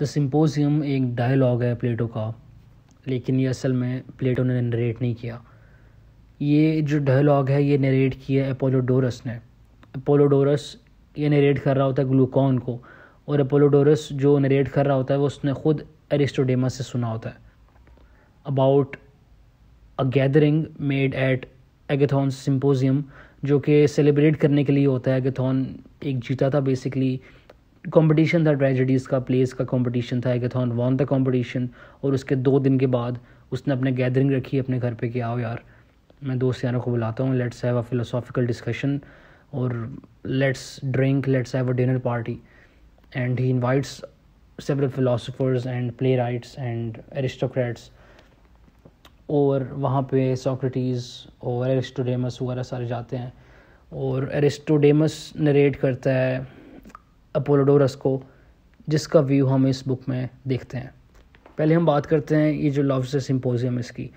The symposium एक dialogue है प्लेटो का लेकिन ये असल में प्लेटो ने नरेट नहीं किया ये जो डायलॉग है ये नरेट किया अपोलोडोरस ने अपोलोडोरस ये नरेट कर रहा होता है ग्लूकॉन को और अपोलोडोरस जो नरेट कर रहा होता है वो उसने खुद एरिस्टोडेमा से सुना होता है about a gathering made at Agathon symposium जो कि सेलिब्रेट करने के लिए होता है एगेथन एक जीता था बेसिकली कंपटीशन था ट्रेजिडीज़ का प्लेस का कंपटीशन था एकेथॉन वॉन द कंपटीशन और उसके दो दिन के बाद उसने अपने गैदरिंग रखी अपने घर पे कि आओ यार मैं दोस्त यारों को बुलाता हूँ let's have a philosophical discussion और let's drink let's have a dinner party and he invites several philosophers and playwrights and aristocrats और वहाँ पे सोक्रटीज और एरिस्टोडेमस वगैरह सारे जाते हैं और एरिस्टोडेमस नरेट करता है अपोलोडोरस को जिसका व्यू हम इस बुक में देखते हैं पहले हम बात करते हैं ये जो है सिंपोजियम इसकी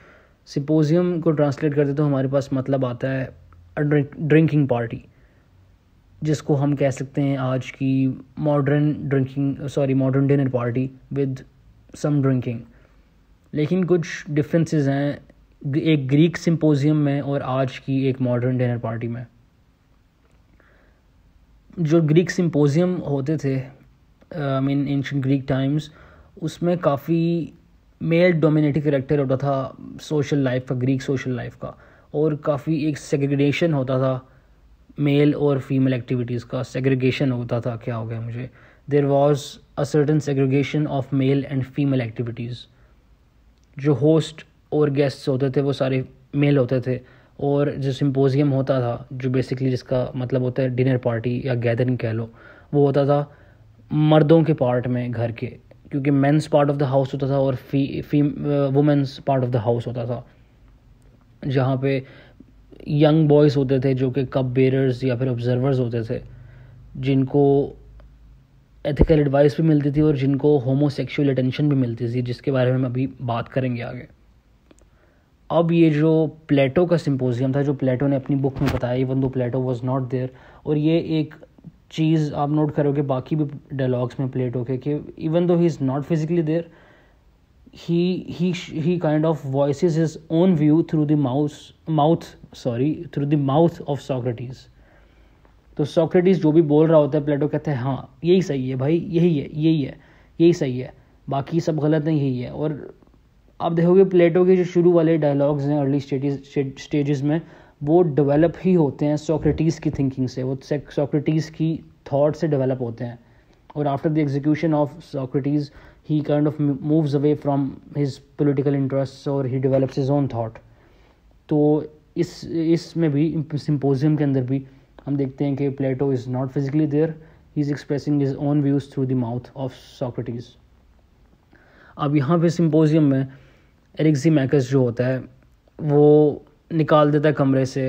सिम्पोजियम को ट्रांसलेट करते तो हमारे पास मतलब आता है ड्रिंकिंग पार्टी जिसको हम कह सकते हैं आज की modern drinking sorry modern dinner party with some drinking लेकिन कुछ डिफरेंसेस हैं एक ग्रीक सिंपोजियम में और आज की एक मॉडर्न डिनर पार्टी में जो ग्रीक सिंपोजियम होते थे I mean ancient Greek times उसमें काफ़ी मेल डोमिनेटिव करेक्टर होता था सोशल लाइफ का ग्रीक सोशल लाइफ का और काफ़ी एक सेग्रीगेशन होता था मेल और फीमेल एक्टिविटीज़ का सेग्रीगेशन होता था क्या हो गया मुझे there was a certain segregation of male and female activities जो होस्ट और गेस्ट्स होते थे वो सारे मेल होते थे और जो सिम्पोजियम होता था जो बेसिकली जिसका मतलब होता है डिनर पार्टी या गैदरिंग कह लो वो होता था मर्दों के पार्ट में घर के क्योंकि men's part of the house होता था और फी फी women's part of the house होता था जहाँ पे यंग बॉयज़ होते थे जो कि कप बेरर्स या फिर ऑब्जर्वर्स होते थे जिनको एथिकल एडवाइस भी मिलती थी और जिनको होमोसेक्सुअल अटेंशन भी मिलती थी जिसके बारे में हम अभी बात करेंगे आगे अब ये जो प्लेटो का सिंपोजियम था जो प्लेटो ने अपनी बुक में बताया even though Plato was not there और ये एक चीज़ आप नोट करोगे बाकी भी डायलॉग्स में प्लेटो के कि even though he is not physically there he he he kind of voice his own view through the mouse mouth sorry through the mouth of Socrates तो सॉक्रेटिस जो भी बोल रहा होता है प्लेटो कहते हैं हाँ यही सही है भाई यही है यही है यही सही है बाकी सब गलत नहीं यही है और आप देखोगे प्लेटो के जो शुरू वाले डायलॉग्स हैं अर्ली स्टेज स्टेजेस में वो डेवलप ही होते हैं सोक्रेटिस की थिंकिंग से वो सोक्रेटिस की थॉट से डेवलप होते हैं और after the execution of Socrates he kind of moves away from his political interest और he develop his own thought तो इस इसमें भी सिम्पोजियम के अंदर भी हम देखते हैं कि Plato is not physically there he is expressing his own views through the mouth of Socrates अब यहाँ पे सिम्पोजियम में एरिक्जी मैकस जो होता है वो निकाल देता है कमरे से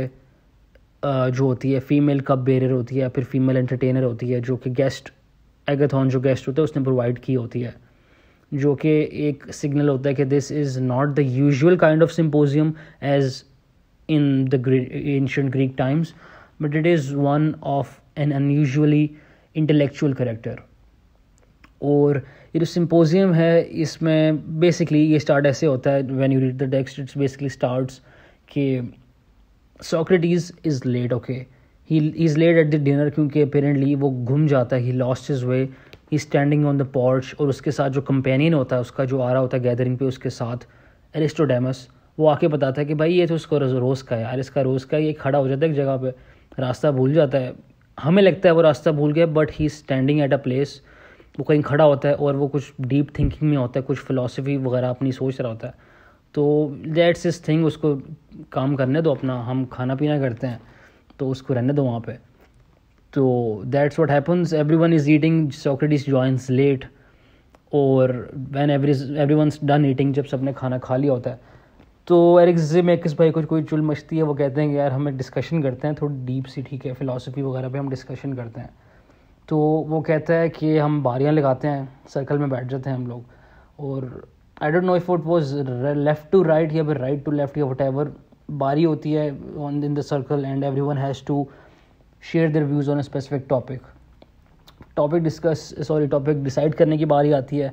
जो होती है फीमेल कप बेरर होती है फिर फीमेल एंटरटेनर होती है जो कि गेस्ट एगाथॉन जो गेस्ट होता है उसने प्रोवाइड की होती है जो कि एक सिग्नल होता है कि this is not the usual kind of symposium as in the ancient Greek times but it is one of an unusually intellectual character और ये जो सिम्पोजियम है इसमें बेसिकली ये स्टार्ट ऐसे होता है when you read the text it's basically starts कि Socrates is late okay he is late at the dinner क्योंकि अपेरेंटली वो घूम जाता है he lost his way he standing on the porch और उसके साथ जो कंपेनियन होता है उसका जो आ रहा होता है गैदरिंग पे उसके साथ एरिस्टोडेमस वो आके बताता है कि भाई ये तो उसका रोज़ का है यार इसका रोज़ का ये खड़ा हो जाता है एक जगह पे रास्ता भूल जाता है हमें लगता है वो रास्ता भूल गया but he standing at a place वो कहीं खड़ा होता है और वो कुछ डीप थिंकिंग में होता है कुछ फ़िलासफ़ी वगैरह अपनी सोच रहा होता है तो दैट्स इस थिंग उसको काम करने दो अपना हम खाना पीना करते हैं तो उसको रहने दो वहाँ पे तो that's what happens everyone is eating Socrates joins late और when every everyone done eating जब सबने खाना खा लिया होता है तो एरिक में किस भाई कुछ कोई चुल मचती है वो कहते हैं कि यार हमें डिस्कशन करते हैं थोड़ी डीप सी ठीक है फ़िलासफ़ी वगैरह पे हम डिस्कशन करते हैं तो वो कहता है कि हम बारियाँ लगाते हैं सर्कल में बैठ जाते हैं हम लोग और I don't know if what was left to right या फिर राइट टू लेफ्ट या वट एवर बारी होती है on in the circle and everyone has to share their views on specific topic topic discuss sorry topic decide करने की बारी आती है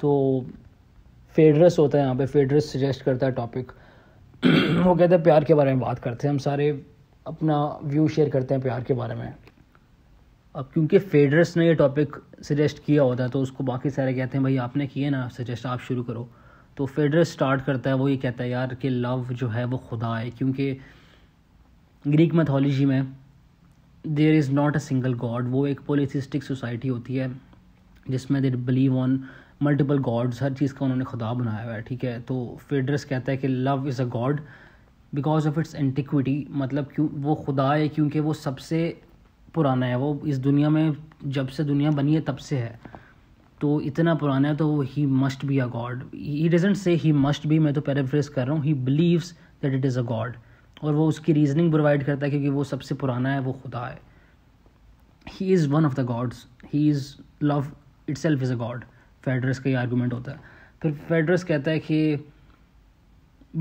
तो फेडरस होता है यहाँ पे फेडरस सजेस्ट करता है टॉपिक वो कहते हैं प्यार के बारे में बात करते हैं हम सारे अपना व्यू शेयर करते हैं प्यार के बारे में अब क्योंकि फेडरस ने ये टॉपिक सजेस्ट किया होता है तो उसको बाकी सारे कहते हैं भाई आपने किए ना सजेस्ट आप शुरू करो तो फेडरस स्टार्ट करता है वो ये कहता है यार कि लव जो है वो खुदा है क्योंकि ग्रीक मैथोलॉजी में there is not a single god वो एक पोलिथिस्टिक सोसाइटी होती है जिसमें there believe on multiple gods हर चीज़ का उन्होंने खुदा बनाया हुआ है ठीक है तो फेडरस कहता है कि love is a god because of its antiquity मतलब क्यों वो खुदा है क्योंकि वो सबसे पुराना है वो इस दुनिया में जब से दुनिया बनी है तब से है तो इतना पुराना है तो he must be a god he doesn't say he must B मैं तो पैराफ्रेज कर रहा हूँ he believes that it is a god और वो उसकी रीजनिंग प्रोवाइड करता है क्योंकि वो सबसे पुराना है वो खुदा है he is one of the gods he is love itself is a god Phaedrus का ये आर्गूमेंट होता है फिर फेडरस कहता है कि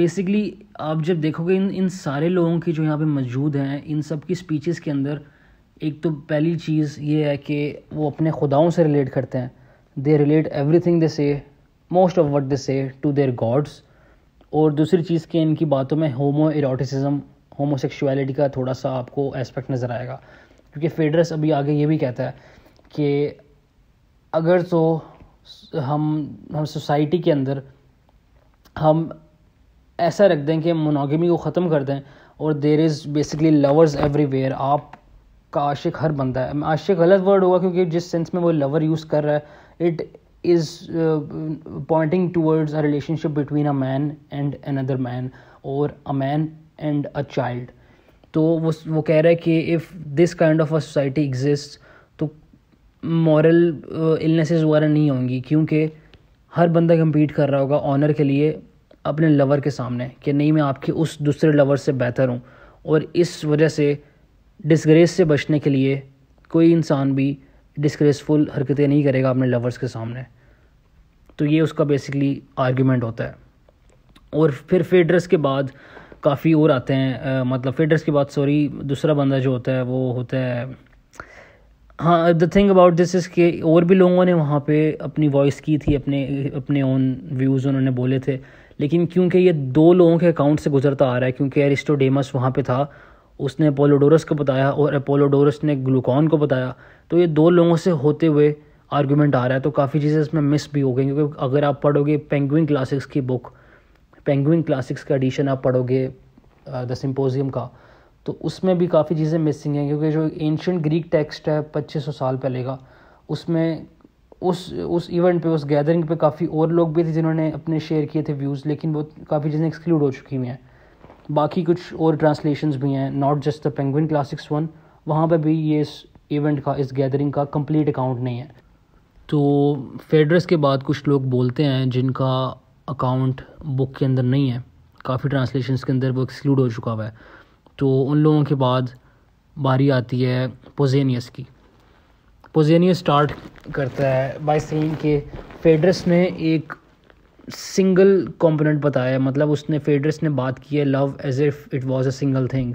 बेसिकली आप जब देखोगे इन इन सारे लोगों की जो यहाँ पे मौजूद हैं इन सब की स्पीचेस के अंदर एक तो पहली चीज़ ये है कि वो अपने खुदाओं से रिलेट करते हैं they relate everything they say most of what they से टू देयर गॉड्स और दूसरी चीज़ कि इनकी बातों में होमो इराटिसिज़म होमोसेक्सुअलिटी का थोड़ा सा आपको एस्पेक्ट नज़र आएगा क्योंकि फेडरस अभी आगे ये भी कहता है कि अगर तो हम हम सोसाइटी के अंदर हम ऐसा रख दें कि मोनोगमी को ख़त्म कर दें और there is basically lovers everywhere आप का आशिक हर बंदा है आशिक गलत वर्ड होगा क्योंकि जिस सेंस में वो लवर यूज़ कर रहा है it is pointing towards a relationship between a man and another man और a man and a child तो वो वो कह रहा है कि if this kind of a society exist तो मॉरल इलनेसेस uh, वगैरह नहीं होंगी क्योंकि हर बंदा कम्पीट कर रहा होगा ऑनर के लिए अपने लवर के सामने कि नहीं मैं आपके उस दूसरे लवर से बेहतर हूँ और इस वजह से डिसग्रेस से बचने के लिए कोई इंसान भी डिसग्रेसफुल हरकतें नहीं करेगा अपने लवर्स के सामने तो ये उसका बेसिकली आर्ग्यूमेंट होता है और फिर फेडरस के बाद काफ़ी और आते हैं आ, मतलब फेडरस के बाद सॉरी दूसरा बंदा जो होता है वो होता है हाँ the thing about this is के और भी लोगों ने वहाँ पे अपनी वॉइस की थी अपने अपने ओन व्यूज़ उन्होंने बोले थे लेकिन क्योंकि ये दो लोगों के अकाउंट से गुजरता आ रहा है क्योंकि एरिस्टोडेमस वहाँ पे था उसने अपोलोडोरस को बताया और अपोलोडोरस ने ग्लूकॉन को बताया तो ये दो लोगों से होते हुए आर्गूमेंट आ रहा है तो काफ़ी चीज़ें इसमें मिस भी हो गई क्योंकि अगर आप पढ़ोगे पेंगुइन क्लासिक्स की बुक पेंगुइन क्लासिक्स का एडिशन आप पढ़ोगे द uh, सिम्पोजियम का तो उसमें भी काफ़ी चीज़ें मिसिंग हैं क्योंकि जो एंशंट ग्रीक टेक्स्ट है पच्चीस साल पहले का उसमें उस उस इवेंट पे उस गैदरिंग पे काफ़ी और लोग भी थे जिन्होंने अपने शेयर किए थे व्यूज़ लेकिन वो काफ़ी चीज़ें एक्सक्लूड हो चुकी हुई हैं बाकी कुछ और ट्रांसलेशन भी हैं not just the Penguin Classics one वहाँ पर भी ये इस इवेंट का इस गैदरिंग का कंप्लीट अकाउंट नहीं है तो फेडरस के बाद कुछ लोग बोलते हैं जिनका अकाउंट बुक के अंदर नहीं है काफ़ी ट्रांसलेशन के अंदर वो एक्सक्लूड हो चुका हुआ है तो उन लोगों के बाद बारी आती है पोजेनियस की पोजेनियस स्टार्ट करता है बाय सेइंग के फेडरस ने एक सिंगल कंपोनेंट बताया मतलब उसने फेडरस ने बात की है love as if it was a single thing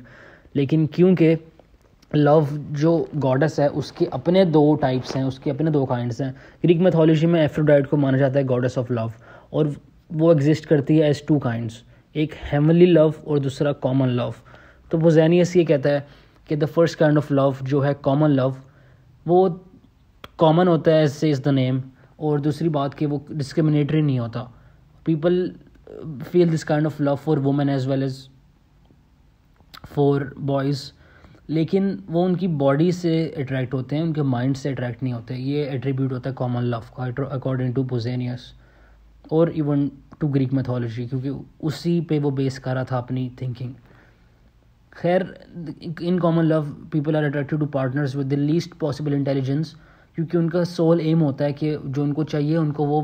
लेकिन क्योंकि लव जो गॉडस है उसके अपने दो टाइप्स हैं उसके अपने दो काइंड्स हैं ग्रीक मैथोलॉजी में एफ्रोडाइट को माना जाता है गॉडस ऑफ लव और वो एग्जिस्ट करती है एज टू काइंड्स एक हेमली लव और दूसरा कॉमन लव तो जैनियस ये कहता है कि the first kind of love जो है कॉमन लव वो कॉमन होता है एज से इज़ द नेम और दूसरी बात कि वो डिस्क्रिमिनेटरी नहीं होता people feel this kind of love for women as well as for boys लेकिन वो उनकी बॉडी से अट्रैक्ट होते हैं उनके माइंड से अट्रैक्ट नहीं होते ये एट्रीब्यूट होता है कॉमन लव का अकॉर्डिंग टू पोजेनियस और इवन टू ग्रीक मैथोलॉजी क्योंकि उसी पे वो बेस कर रहा था अपनी थिंकिंग खैर in common love people are attracted to partners with the least possible intelligence क्योंकि उनका सोल एम होता है कि जो उनको चाहिए उनको वो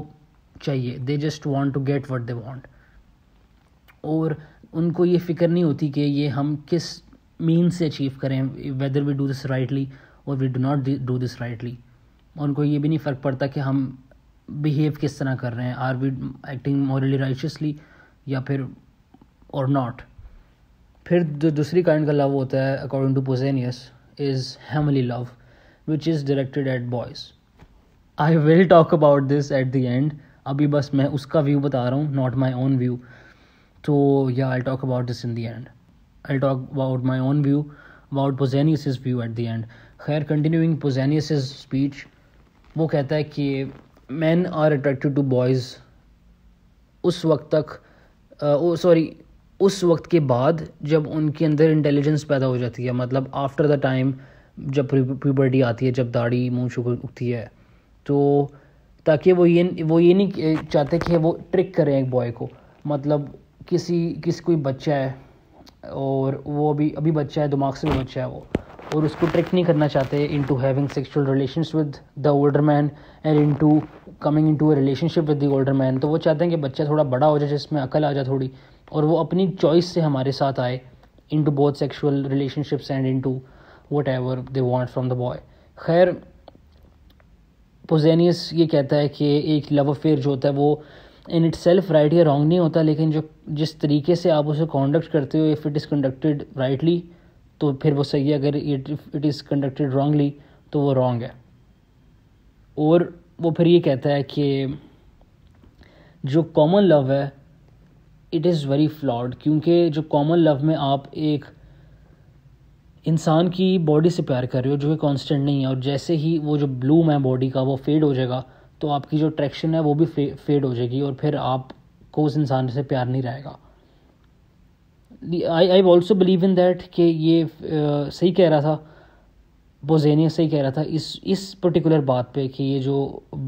चाहिए they just want to get what they want और उनको ये फिक्र नहीं होती कि ये हम किस मीन से अचीव करें whether we do this rightly और we do not do this rightly उनको ये भी नहीं फ़र्क पड़ता कि हम बिहेव किस तरह कर रहे हैं are we acting morally righteously या फिर और नॉट फिर जो दूसरी काइंड का लव होता है according to Pausanias is heavenly love which is directed at boys I will talk about this at the end अभी बस मैं उसका व्यू बता रहा हूँ नॉट माई ओन व्यू तो या I talk about this in the end I talk about my own view about Pausanias is view at the end खैर कंटिन्यूइंग पोजेनियस स्पीच वो कहता है कि man are attracted to boys उस वक्त तक सॉरी उस वक्त के बाद जब उनके अंदर इंटेलिजेंस पैदा हो जाती है मतलब आफ्टर द टाइम जब प्यूबर्टी आती है जब दाढ़ी मुँह छुक उठती है तो ताकि वो ये वो ये नहीं चाहते कि वो ट्रिक करें एक बॉय को मतलब किसी किसी कोई बच्चा है और वो अभी अभी बच्चा है दिमाग से भी बच्चा है वो और उसको ट्रिक नहीं करना चाहते into having sexual relation with the older man and into coming into relationship with the older man तो वो चाहते हैं कि बच्चा थोड़ा बड़ा हो जाए जिसमें अकल आ जाए थोड़ी और वो अपनी चॉइस से हमारे साथ आए into both sexual relationships and into whatever they want from the boy खैर पोजेनियस ये कहता है कि एक लव अफेयर जो होता है वो इन इट सेल्फ राइट या रॉन्ग नहीं होता लेकिन जो जिस तरीके से आप उसे कॉन्डक्ट करते हो if it is conducted rightly तो फिर वो सही है अगर it it is conducted wrongly तो वो रॉन्ग है और वो फिर ये कहता है कि जो कॉमन लव है इट इज़ वेरी फ्लॉड क्योंकि जो कॉमन लव में आप एक इंसान की बॉडी से प्यार कर रहे हो जो कि कॉन्स्टेंट नहीं है और जैसे ही वो जो ब्लूम है बॉडी का वो फेड हो जाएगा तो आपकी जो अट्रैक्शन है वो भी फे, फेड हो जाएगी और फिर आपको उस इंसान से प्यार नहीं रहेगा I I also believe in that कि ये uh, सही कह रहा था बोजेनिया सही कह रहा था इस इस पर्टिकुलर बात पे कि ये जो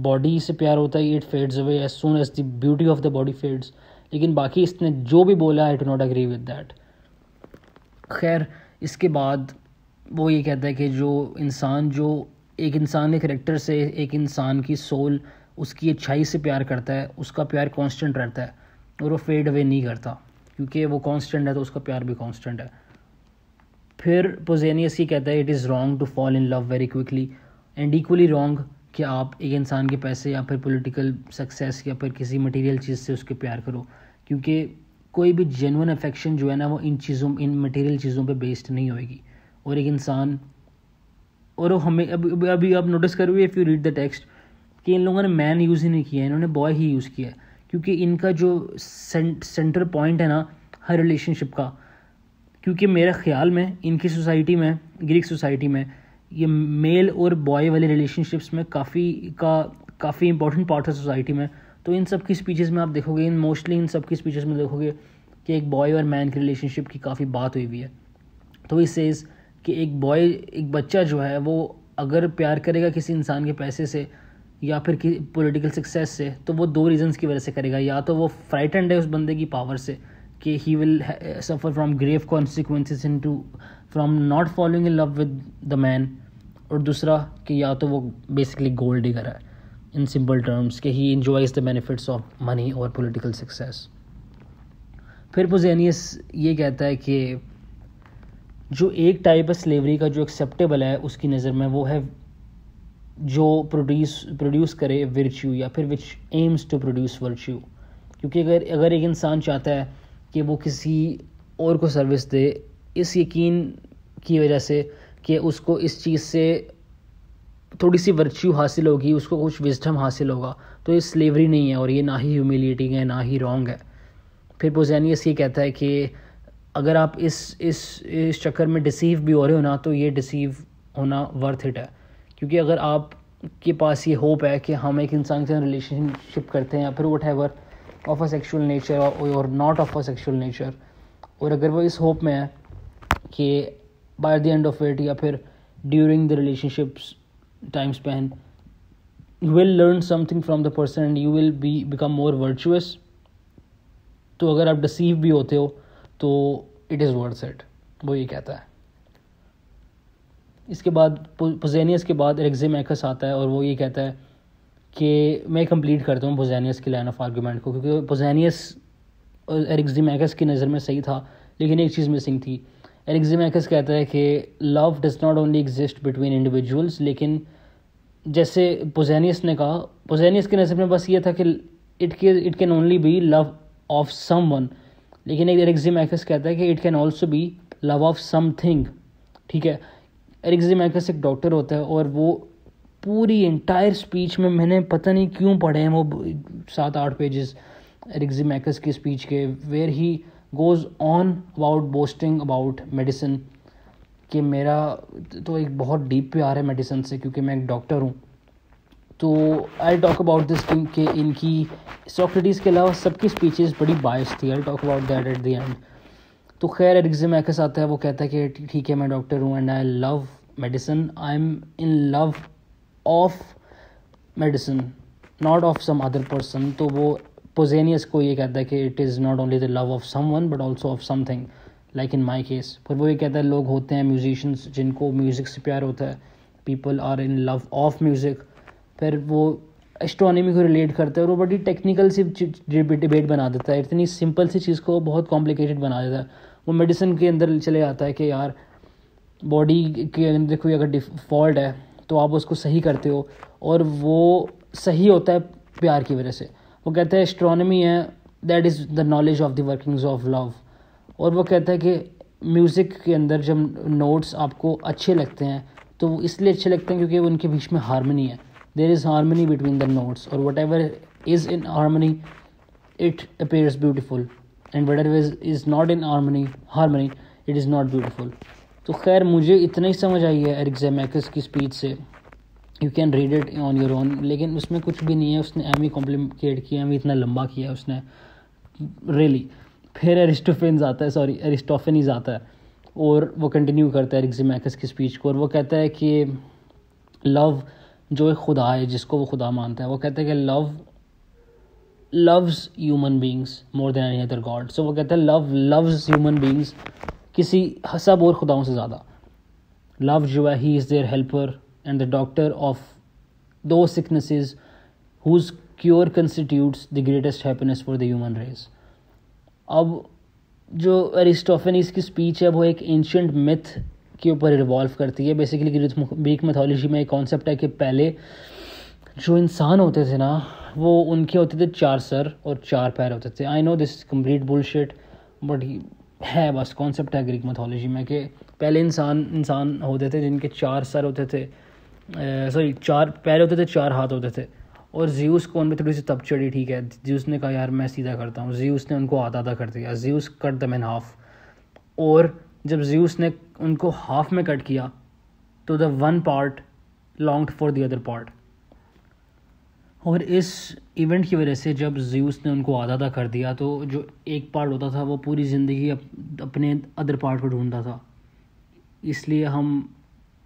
बॉडी से प्यार होता है it fades away as soon as the beauty of the body fades लेकिन बाकी इसने जो भी बोला I do not agree with that खैर इसके बाद वो ये कहता है कि जो इंसान जो एक इंसान के करेक्टर से एक इंसान की सोल उसकी अच्छाई से प्यार करता है उसका प्यार कांस्टेंट रहता है और वो फेड अवे नहीं करता क्योंकि वो कांस्टेंट है तो उसका प्यार भी कांस्टेंट है फिर पोजेनियस ये कहता है it is wrong to fall in love very quickly and equally wrong कि आप एक इंसान के पैसे या फिर पॉलिटिकल सक्सेस या फिर किसी मटेरियल चीज़ से उसके प्यार करो क्योंकि कोई भी जेनुअन अफेक्शन जो है ना वो इन चीज़ों इन मटेरियल चीज़ों पे बेस्ड नहीं होएगी और एक इंसान और हमें अब अभी आप नोटिस हो if you read the text कि इन लोगों ने मैन यूज़ ही नहीं किया है इन्होंने बॉय ही यूज़ किया है क्योंकि इनका जो सेंटर पॉइंट है ना हर रिलेशनशिप का क्योंकि मेरे ख्याल में इनकी सोसाइटी में ग्रीक सोसाइटी में ये मेल और बॉय वाले रिलेशनशिप्स में काफ़ी का काफ़ी इंपॉर्टेंट पार्ट है सोसाइटी में तो इन सब की स्पीचेज़ में आप देखोगे इन मोस्टली इन सब की स्पीचेज में देखोगे कि एक बॉय और मैन की रिलेशनशिप की काफ़ी बात हुई हुई है तो इस सेज कि एक बॉय एक बच्चा जो है वो अगर प्यार करेगा किसी इंसान के पैसे से या फिर कि पोलिटिकल सक्सेस से तो वो दो रीज़न्स की वजह से करेगा या तो वो फ्राइटेंड है उस बंदे की पावर से कि he will suffer from grave consequence into from not following in love with the man और दूसरा कि या तो वो बेसिकली गोल्ड डिगर है in simple terms के he enjoys the benefits of money or political success फिर पोजेनियस ये कहता है कि जो एक टाइप ऑफ स्लेवरी का जो एक्सेप्टेबल है उसकी नज़र में वो है जो प्रोड्यूस प्रोड्यूस करे वर्च्यू या फिर which aims to produce virtue क्योंकि अगर अगर एक इंसान चाहता है कि वो किसी और को सर्विस दे इस यकीन की वजह से कि उसको इस चीज़ से थोड़ी सी वर्च्यू हासिल होगी उसको कुछ विजडम हासिल होगा तो ये स्लेवरी नहीं है और ये ना ही ह्यूमिलिएटिंग है ना ही रॉन्ग है फिर पोजैनियस ये कहता है कि अगर आप इस इस इस चक्कर में डिसीव भी हो रहे हो ना तो ये डिसीव होना वर्थ इट है क्योंकि अगर आप के पास ये होप है कि हम एक इंसान से रिलेशनशिप करते हैं या फिर whatever of a sexual nature और not of a sexual nature और अगर वो इस होप में है कि by the end of it या फिर during the relationships time span you will learn something from the person and you will be become more virtuous तो अगर आप डिसीव भी होते हो तो इट इज़ वर्थ इट वो ये कहता है इसके बाद पोजेनियस के बाद एग्जिमैकस आता है और वो ये कहता है कि मैं कंप्लीट करता हूँ पोजेनियस की लाइन ऑफ आर्ग्यूमेंट को क्योंकि पोजेनियस एरिक्जिमैकस की नज़र में सही था लेकिन एक चीज़ मिसिंग थी एलिग्जिमैकस कहता है कि love does not only exist between individuals लेकिन जैसे पोजेनियस ने कहा पोजेनियस के नज़र में बस ये था कि इट के it can only be love of someone लेकिन एक मैकस कहता है कि it can also be love of something ठीक है मैकस एक डॉक्टर होता है और वो पूरी इंटायर स्पीच में मैंने पता नहीं क्यों पढ़े हैं वो सात आठ पेजेस मैकस की स्पीच के where he goes on about boasting about medicine कि मेरा तो एक बहुत डीप प्यार है मेडिसिन से क्योंकि मैं एक डॉक्टर हूँ तो I talk about this thing कि इनकी सॉक्रेटिस के अलावा सबकी स्पीचेस बड़ी बायस थी I talk about that at the end तो खैर एरिक्जम एक्स आता है वो कहता है कि ठीक है मैं डॉक्टर हूँ and I love medicine I am in love of medicine not of some other person तो वो पोजेनियस को ये कहता है कि it is not only the love of someone but also of something like in my case पर वो ये कहता है लोग होते हैं म्यूजिशंस जिनको म्यूज़िक से प्यार होता है people are in love of music फिर वो एस्ट्रोनॉमी को रिलेट करता है और वो बड़ी टेक्निकल सी डिबेट बना देता है इतनी सिंपल सी चीज़ को बहुत कॉम्प्लिकेटेड बना देता है वो मेडिसिन के अंदर चले जाता है कि यार बॉडी के अंदर कोई अगर डिफॉल्ट है तो आप उसको सही करते हो और वो सही होता है प्यार की वजह से वो कहता है एस्ट्रोनॉमी है that is the knowledge of the workings of love और वो कहता है कि म्यूज़िक के अंदर जब नोट्स आपको अच्छे लगते हैं तो वो इसलिए अच्छे लगते हैं क्योंकि उनके बीच में हारमनी है there is harmony between the notes और whatever is in harmony it appears beautiful and whatever is not in harmony harmony it is not beautiful तो खैर मुझे इतना ही समझ आई है एरिक की स्पीच से you can read it on your own लेकिन उसमें कुछ भी नहीं है उसने एम ही कॉम्प्लीकेट किया एम इतना लंबा किया उसने रियली really. फिर एरिस्टोफिन आता है सॉरी ही आता है और वो कंटिन्यू करता है मैकस की स्पीच को और वो कहता है कि लव जो एक खुदा है जिसको वो खुदा मानता है वो कहता है कि love loves human beings more than any other god so वो कहता है लव लव्स ह्यूमन बींग्स किसी सब और खुदाओं से ज़्यादा लव जो है he is their helper and the doctor of those sicknesses whose cure constitutes the greatest happiness for the human race अब जो एरिस्टोफेनिस की स्पीच है वो एक एंशंट मिथ के ऊपर रिवॉल्व करती है बेसिकली ग्रीक मैथोलॉजी में एक कॉन्सेप्ट है कि पहले जो इंसान होते थे ना वो उनके होते थे चार सर और चार पैर होते थे I know this complete bullshit but है बस कॉन्सेप्ट है ग्रीक मैथोलॉजी में कि पहले इंसान इंसान होते थे जिनके चार सर होते थे सॉरी चार पैर होते थे चार हाथ होते थे और जीवस को उनमें थोड़ी सी तब चढ़ी ठीक है जीवस ने कहा यार मैं सीधा करता हूँ जीवस ने उनको आधा आधा कर दिया जीवस कट द मैन हाफ और जब जीवस ने उनको हाफ में कट किया तो the one part long for the other part और इस इवेंट की वजह से जब ज्यूस ने उनको आधा आधा कर दिया तो जो एक पार्ट होता था वो पूरी ज़िंदगी अप, अपने अदर पार्ट को ढूंढता था इसलिए हम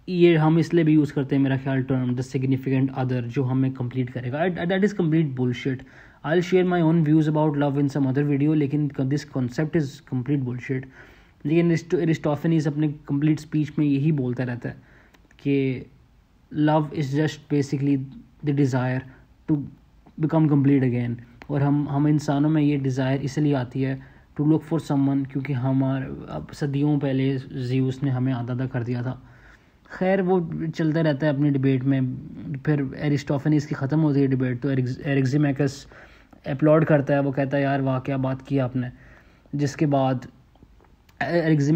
ये हम इसलिए भी यूज़ करते हैं मेरा ख्याल टर्म द सिग्निफिकेंट अदर जो हमें कंप्लीट करेगा that is complete bullshit I share my own views about love in some other video लेकिन this concept is complete bullshit लेकिन एरिस्टोफेनिस अपने कम्प्लीट स्पीच में यही बोलता रहता है कि love is just basically the desire to become complete again और हम हम इंसानों में ये डिज़ायर इसलिए आती है टू लुक फॉर समन क्योंकि हमारे अब सदियों पहले जीव उसने हमें आदादा कर दिया था खैर वो चलता रहता है अपनी डिबेट में फिर एरिस्टोफनी इसकी ख़त्म होती है डिबेट तो मैकस अपलोड करता है वो कहता है यार वाह क्या बात की आपने जिसके बाद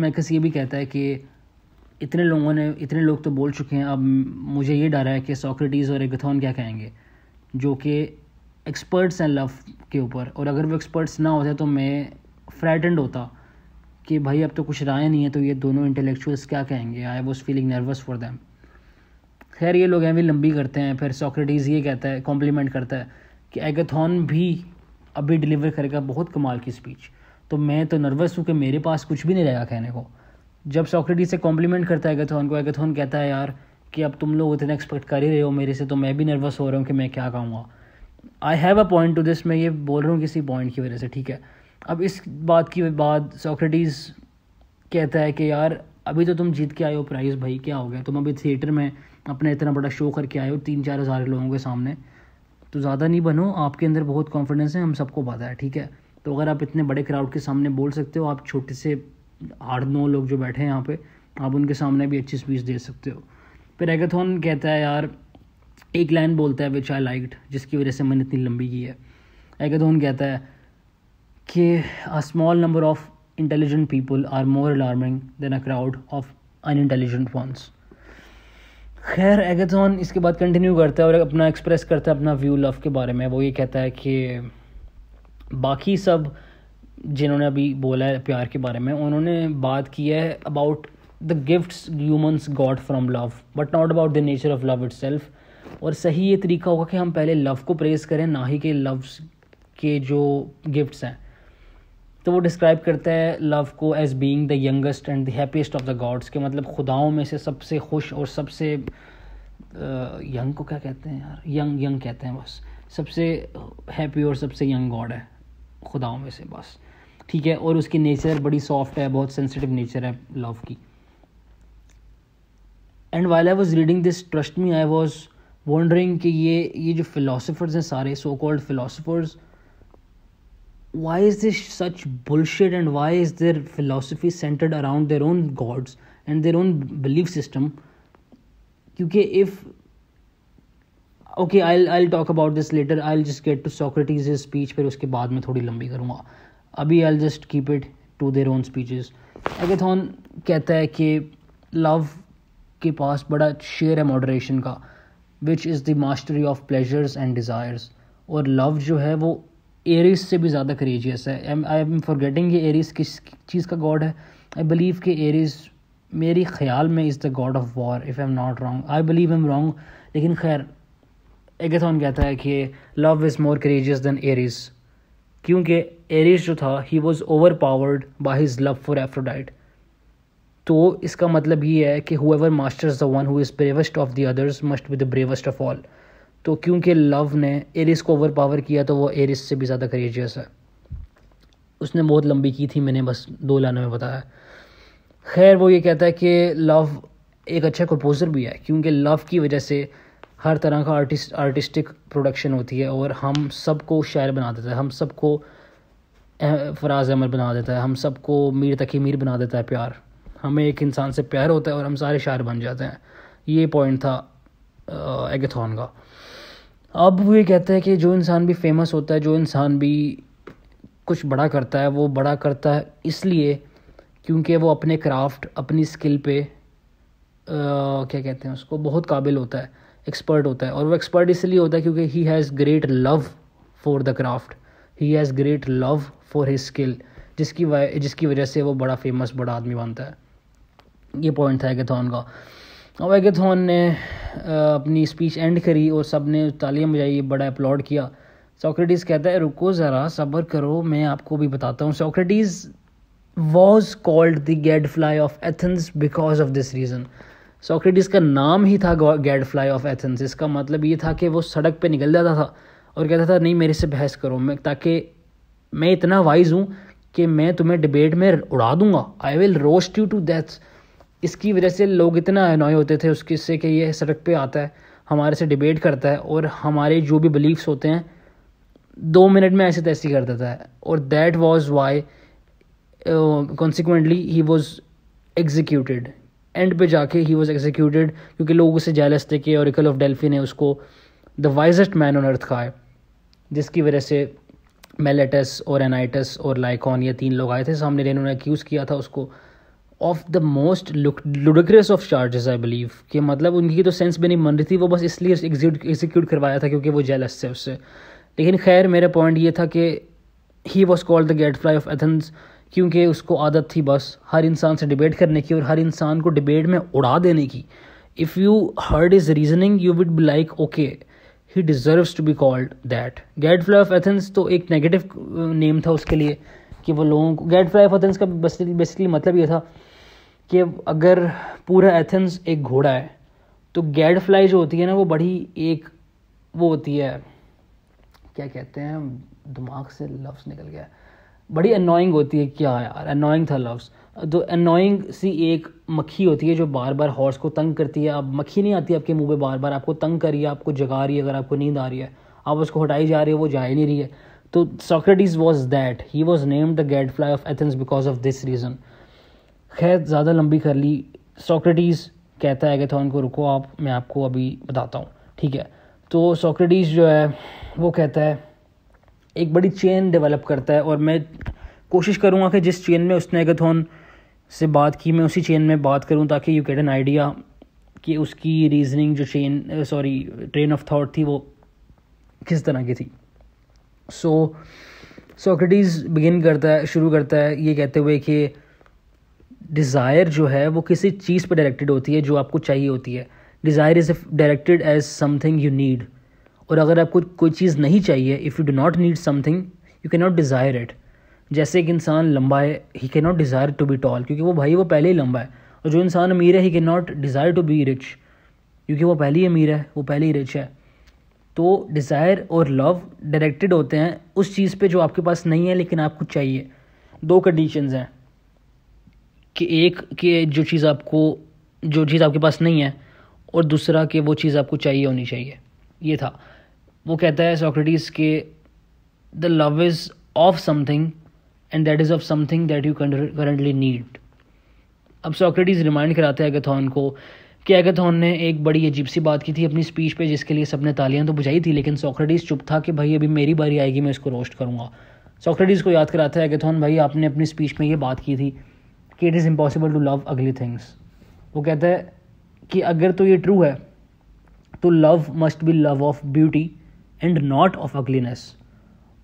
मैकस ये भी कहता है कि इतने लोगों ने इतने लोग तो बोल चुके हैं अब मुझे ये डर है कि सॉक्रेटीज़ और एगथन क्या कहेंगे जो कि एक्सपर्ट्स हैं लव के ऊपर और अगर वो एक्सपर्ट्स ना होते तो मैं फ्रैटेंड होता कि भाई अब तो कुछ राय नहीं है तो ये दोनों इंटेलेक्चुअल्स क्या कहेंगे I was feeling nervous for them खैर ये लोग एवं लंबी करते हैं फिर सॉक्रेटीज़ ये कहता है कॉम्प्लीमेंट करता है कि एगेथन भी अभी डिलीवर करेगा बहुत कमाल की स्पीच तो मैं तो नर्वस हूँ कि मेरे पास कुछ भी नहीं रहेगा कहने को जब सॉक्रेटीज से कॉम्प्लीमेंट करता है एगेथन को एगेथन कहता है यार कि अब तुम लोग इतना एक्सपेक्ट कर ही रहे हो मेरे से तो मैं भी नर्वस हो रहा हूँ कि मैं क्या कहूँगा I have a point to this मैं ये बोल रहा हूँ किसी पॉइंट की वजह से ठीक है अब इस बात की बाद सोक्रेटिस कहता है कि यार अभी तो तुम जीत के आए हो प्राइज़ भाई क्या हो गया तुम अभी थिएटर में अपना इतना बड़ा शो करके आए हो तीन चार हज़ार लोगों के सामने तो ज़्यादा नहीं बनो आपके अंदर बहुत कॉन्फिडेंस है हम सबको पता है ठीक है तो अगर आप इतने बड़े क्राउड के सामने बोल सकते हो आप छोटे से आठ नौ लोग जो बैठे हैं यहाँ पे आप उनके सामने भी अच्छी स्पीच दे सकते हो फिर एगेथन कहता है यार एक लाइन बोलता है विच आई लाइक जिसकी वजह से मैंने इतनी लंबी की है एगेथन कहता है कि small number of intelligent people are more alarming than a a of unintelligent ones खैर एगेजॉन इसके बाद कंटिन्यू करता है और अपना एक्सप्रेस करता है अपना व्यू लव के बारे में वो ये कहता है कि बाकी सब जिन्होंने अभी बोला है प्यार के बारे में उन्होंने बात की है about the gifts humans god from love but not about the nature of love it और सही ये तरीका होगा कि हम पहले लव को प्रेज़ करें ना ही के लव्स के जो गिफ्ट्स हैं तो वो डिस्क्राइब करता है लव को as being the youngest and the happiest of the gods के मतलब खुदाओं में से सबसे खुश और सबसे यंग को क्या कहते हैं यार यंग यंग कहते हैं बस सबसे हैप्पी और सबसे यंग गॉड है खुदाओं में से बस ठीक है और उसकी नेचर बड़ी सॉफ्ट है बहुत सेंसिटिव नेचर है लव की and while I was reading this trust me I was wondering कि ये ये जो फिलोसफर्स हैं सारे so called philosophers why is this such bullshit and why is their philosophy centered around their own gods and their own belief system क्योंकि if okay I I talk about this later I just get to Socrates speech फिर उसके बाद में थोड़ी लंबी करूँगा अभी I just keep it to their own speeches Agathon कहता है कि लव के पास बड़ा शेयर है मॉडरेशन का which is the mastery of pleasures and desires और लव जो है वो एरिस से भी ज़्यादा क्रेजियस है आई एम फॉर गेटिंग ये एरिस किस चीज़ का गॉड है आई बिलीव कि एरिस मेरी ख्याल में is the god of war if I am not wrong I believe am wrong लेकिन खैर एगेथन कहता है कि love is more courageous than Ares क्योंकि एरिस जो था ही was over powered by his love for Aphrodite तो इसका मतलब ये है कि whoever masters the one who is bravest of the others must be the bravest of all तो क्योंकि लव ने एरिस को ओवर पावर किया तो वो एरिस से भी ज़्यादा करेजियस है उसने बहुत लंबी की थी मैंने बस दो लाइनों में बताया खैर वो ये कहता है कि लव एक अच्छा कंपोज़र भी है क्योंकि लव की वजह से हर तरह का आर्टिस्ट आर्टिस्टिक प्रोडक्शन होती है और हम सबको शायर बना देता है हम सबको फराज अमर बना देता है हम सबको मीर तक मीर बना देता है प्यार हमें एक इंसान से प्यार होता है और हम सारे शायर बन जाते हैं ये पॉइंट था एगेथॉन का अब ये कहते हैं कि जो इंसान भी फेमस होता है जो इंसान भी कुछ बड़ा करता है वो बड़ा करता है इसलिए क्योंकि वो अपने क्राफ्ट अपनी स्किल पे आ, क्या कहते हैं उसको बहुत काबिल होता है एक्सपर्ट होता है और वो एक्सपर्ट इसलिए होता है क्योंकि he has great love for the craft he has great love for his skill जिसकी वजह जिसकी वजह से वो बड़ा फेमस बड़ा आदमी बनता है ये पॉइंट था हैकेथॉन का वैगेथॉन ने अपनी स्पीच एंड करी और सब ने तालियां बजाई बड़ा अप्लॉड किया सोक्रेटिस कहता है रुको ज़रा सब्र करो मैं आपको भी बताता हूँ Socrates was called the gadfly of Athens because of this reason Socrates का नाम ही था गेड फ्लाई ऑफ एथेंस इसका मतलब ये था कि वो सड़क पे निकल जाता था और कहता था नहीं मेरे से बहस करो मैं ताकि मैं इतना वाइज हूँ कि मैं तुम्हें डिबेट में उड़ा दूंगा I will roast you to death इसकी वजह से लोग इतना अनॉय होते थे उसके से कि ये सड़क पे आता है हमारे से डिबेट करता है और हमारे जो भी बिलीव्स होते हैं दो मिनट में ऐसे तैसी कर देता है और that was why consequently he was executed and पे जाके ही वॉज एग्जीक्यूटेड क्योंकि लोग उसे जेलस थे कि औरिकल ऑफ डेल्फी ने उसको the wisest man on earth खाए है जिसकी वजह से मेलेटस और एनाइटस और लाइकॉन ये तीन लोग आए थे सामने जिन्होंने एक्यूज़ किया था उसको of the most ludicrous of charges I believe कि मतलब उनकी तो सेंस भी नहीं मन रही थी वो बस इसलिए एग्जीक्यूट करवाया था क्योंकि वो जेलस थे उससे लेकिन खैर मेरा पॉइंट ये था कि he was called the gadfly of Athens क्योंकि उसको आदत थी बस हर इंसान से डिबेट करने की और हर इंसान को डिबेट में उड़ा देने की if you heard his reasoning you would be like okay he deserves to be called that gadfly of Athens तो एक नेगेटिव नेम uh, था उसके लिए कि वो लोगों को गैड फ्लाई ऑफ एथेंस का बेसिकली मतलब ये था कि अगर पूरा एथेंस एक घोड़ा है तो गैड फ्लाई जो होती है ना वो बड़ी एक वो होती है क्या कहते हैं दिमाग से लफ्स निकल गया बड़ी अनोइंग होती है क्या हाँ यार अनोइंग था लफ्स तो अनोइंग सी एक मक्खी होती है जो बार बार हॉर्स को तंग करती है अब मक्खी नहीं आती आपके मुंह पे बार बार आपको तंग कर रही है आपको जगा रही है अगर आपको नींद आ रही है आप उसको हटाई जा रही है वो जा ही नहीं रही है तो Socrates was that he was named the gadfly of Athens because of this reason खैर ज़्यादा लंबी कर ली सोक्रेटीज़ कहता है थोन को रुको आप मैं आपको अभी बताता हूँ ठीक है तो सोक्रेटीज़ जो है वो कहता है एक बड़ी चेन डेवलप करता है और मैं कोशिश करूँगा कि जिस चेन में उसने एगेथॉन से बात की मैं उसी चेन में बात करूँ ताकि यू गेट एन आइडिया कि उसकी रीजनिंग जो chain sorry train of thought थी वो किस तरह की थी सो so, बिगिन करता है शुरू करता है ये कहते हुए कि डिज़ायर जो है वो किसी चीज़ पर डायरेक्टेड होती है जो आपको चाहिए होती है desire is directed as something you need और अगर आपको कोई चीज़ नहीं चाहिए if you do not need something you can not desire it जैसे एक इंसान लंबा है he can not desire to be tall क्योंकि वो भाई वो पहले ही लंबा है और जो इंसान अमीर है he can not desire to be rich क्योंकि वो पहले ही अमीर है वो पहले ही रिच है तो डिज़ायर और लव डायरेक्टेड होते हैं उस चीज़ पे जो आपके पास नहीं है लेकिन आपको चाहिए दो कंडीशंस हैं कि एक कि जो चीज़ आपको जो चीज़ आपके पास नहीं है और दूसरा कि वो चीज़ आपको चाहिए होनी चाहिए ये था वो कहता है सॉक्रेटिस के the love is of something and that is of something that you currently need अब सॉक्रेटिस रिमाइंड कराते हैं एगाथॉन को कि एगाथॉन ने एक बड़ी अजीब सी बात की थी अपनी स्पीच पे जिसके लिए सबने तालियां तो बुझाई थी लेकिन सॉक्रेटिस चुप था कि भाई अभी मेरी बारी आएगी मैं इसको रोस्ट करूँगा सॉक्रेटिस को याद कराता है एगाथॉन भाई आपने अपनी स्पीच में ये बात की थी कि it is impossible to love ugly things वो कहता है कि अगर तो ये ट्रू है तो love must be love of beauty and not of ugliness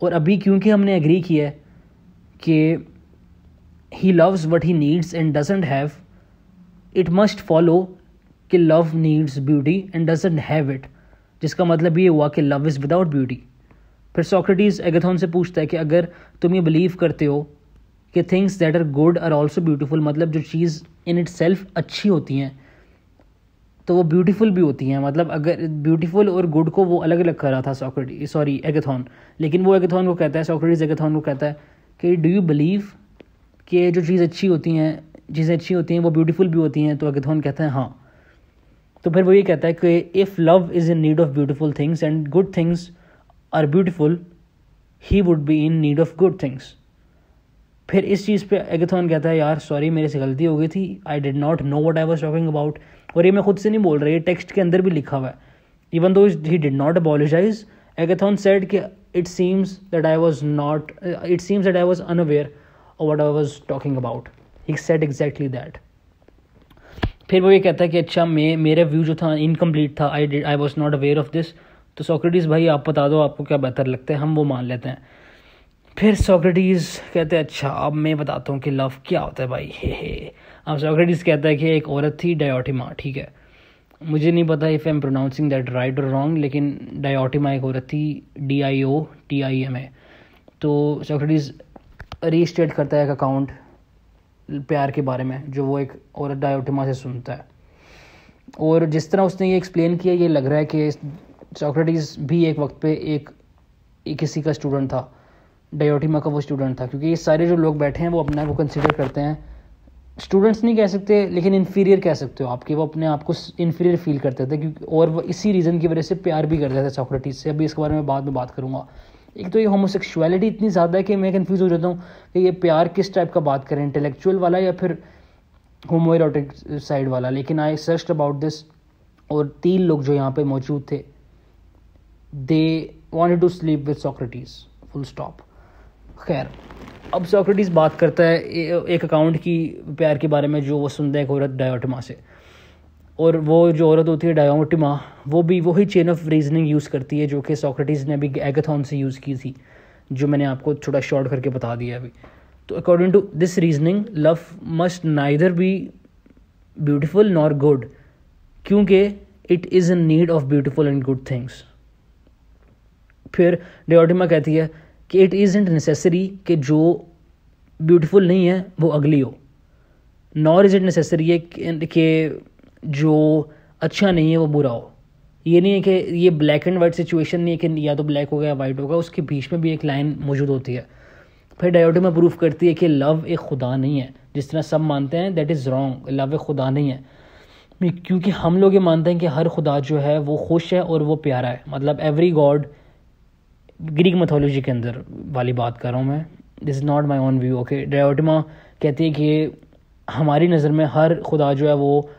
और अभी क्योंकि हमने एग्री किया है कि he loves what he needs and doesn't have it must follow कि love needs beauty and doesn't have it जिसका मतलब ये हुआ कि लव इज़ विदाउट ब्यूटी फिर सॉक्रेटीज़ एगेथॉन से पूछता है कि अगर तुम ये बिलीव करते हो कि things that are good are also beautiful मतलब जो चीज़ इन इट सेल्फ अच्छी होती हैं तो वो ब्यूटीफुल भी होती हैं मतलब अगर ब्यूटीफुल और गुड को वो अलग अलग कर रहा था सॉक्रेटी सॉरी एगेथॉन लेकिन वो एगेथॉन को कहता है सॉक्रेटिस एगेथॉन को कहता है कि डू यू बिलीव कि जो चीज़ अच्छी होती हैं चीज़ें अच्छी होती हैं वो ब्यूटीफुल भी होती हैं तो एगेथॉन कहता है हाँ तो फिर वो ये कहता है कि if love is in need of beautiful things and good things are beautiful he would be in need of good things फिर इस चीज़ पे एगेथन कहता है यार सॉरी मेरे से गलती हो गई थी I did not know what I was talking about और ये मैं खुद से नहीं बोल रहा ये टेक्स्ट के अंदर भी लिखा हुआ है even though he did not apologize Agathon said कि it seems that I was not it seems that I was unaware और what I was talking about he said exactly that फिर वो ये कहता है कि अच्छा मे मेरा व्यू जो था इनकम्प्लीट था I I was not aware of this तो सोक्रेटिस भाई आप बता दो आपको क्या बेहतर लगता है हम वो मान लेते हैं फिर सोक्रेटिस कहते हैं अच्छा अब मैं बताता हूँ कि लव क्या होता है भाई हे हे अब सोक्रेटिस कहता है कि एक औरत थी डायोटिमा ठीक है मुझे नहीं पता if I am pronouncing that right और रॉन्ग लेकिन डायोटिमा एक औरत थी D I O T I M A तो सोक्रेटिस रीस्टेट करता है एक अकाउंट प्यार के बारे में जो वो एक औरत डायोटिमा से सुनता है और जिस तरह उसने ये एक्सप्लेन किया ये लग रहा है कि सोक्रेटिस भी एक वक्त पे एक, एक किसी का स्टूडेंट था डायोटिमा का वो स्टूडेंट था क्योंकि ये सारे जो लोग बैठे हैं वो अपने आप को कंसिडर करते हैं स्टूडेंट्स नहीं कह सकते लेकिन इन्फीरियर कह सकते हो आपके वो अपने आप को इन्फीरियर फील करते थे क्योंकि और वो इसी रीज़न की वजह से प्यार भी करते थे सॉक्रेटिस से अभी इसके बारे में बाद में बात करूँगा एक तो ये होमोसेक्सुअलिटी इतनी ज़्यादा है कि मैं कन्फ्यूज़ हो जाता हूँ कि ये प्यार किस टाइप का बात करें इंटेलेक्चुअल वाला या फिर होमोरोटिक साइड वाला लेकिन आई सर्च अबाउट दिस और तीन लोग जो यहाँ पे मौजूद थे they want to sleep with Socrates full stop खैर अब सोक्रेटिस बात करता है एक अकाउंट की प्यार के बारे में जो वो सुनता है एक औरत डायोटमा से और वो जो औरत होती है डायोटिमा वो भी वही चेन ऑफ रीजनिंग यूज़ करती है जो कि सोक्रेटिस ने अभी एगेथॉन से यूज़ की थी जो मैंने आपको थोड़ा शॉर्ट करके बता दिया अभी तो according to this reasoning love must neither be beautiful nor good क्योंकि it is a need of beautiful and good things फिर डायोटिमा कहती है कि इट इज़ इंट नेसेसरी कि जो ब्यूटीफुल नहीं है वो अगली हो नॉर इज़ इट नेसेसरी है कि जो अच्छा नहीं है वो बुरा हो ये नहीं है कि ये ब्लैक एंड वाइट सिचुएशन नहीं है कि या तो ब्लैक होगा या वाइट होगा उसके बीच में भी एक लाइन मौजूद होती है फिर में प्रूफ करती है कि लव एक खुदा नहीं है जिस तरह सब मानते हैं दैट इज़ रॉन्ग लव एक खुदा नहीं है क्योंकि हम लोग ये मानते हैं कि हर खुदा जो है वो खुश है और वो प्यारा है मतलब एवरी गॉड ग्रीक मथोलॉजी के अंदर वाली बात कर रहा हूँ मैं this is not my own view okay Diotima कहती है कि हमारी नज़र में हर खुदा जो है वो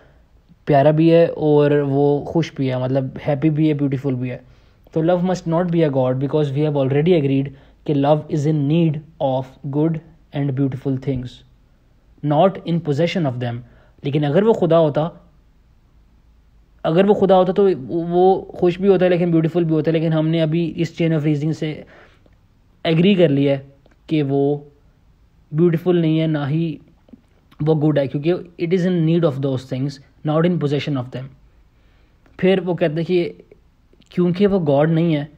प्यारा भी है और वो खुश भी है मतलब हैप्पी भी है ब्यूटीफुल भी है तो love must not be a god because we have already agreed कि love is in need of good and beautiful things not in possession of them लेकिन अगर वो खुदा होता अगर वो खुदा होता तो वो खुश भी होता है लेकिन ब्यूटीफुल भी होता है लेकिन हमने अभी इस चेन ऑफ रीजनिंग से एग्री कर लिया है कि वो ब्यूटीफुल नहीं है ना ही वो गुड है क्योंकि it is in need of those things not in possession of them फिर वो कहते हैं कि क्योंकि वो गॉड नहीं है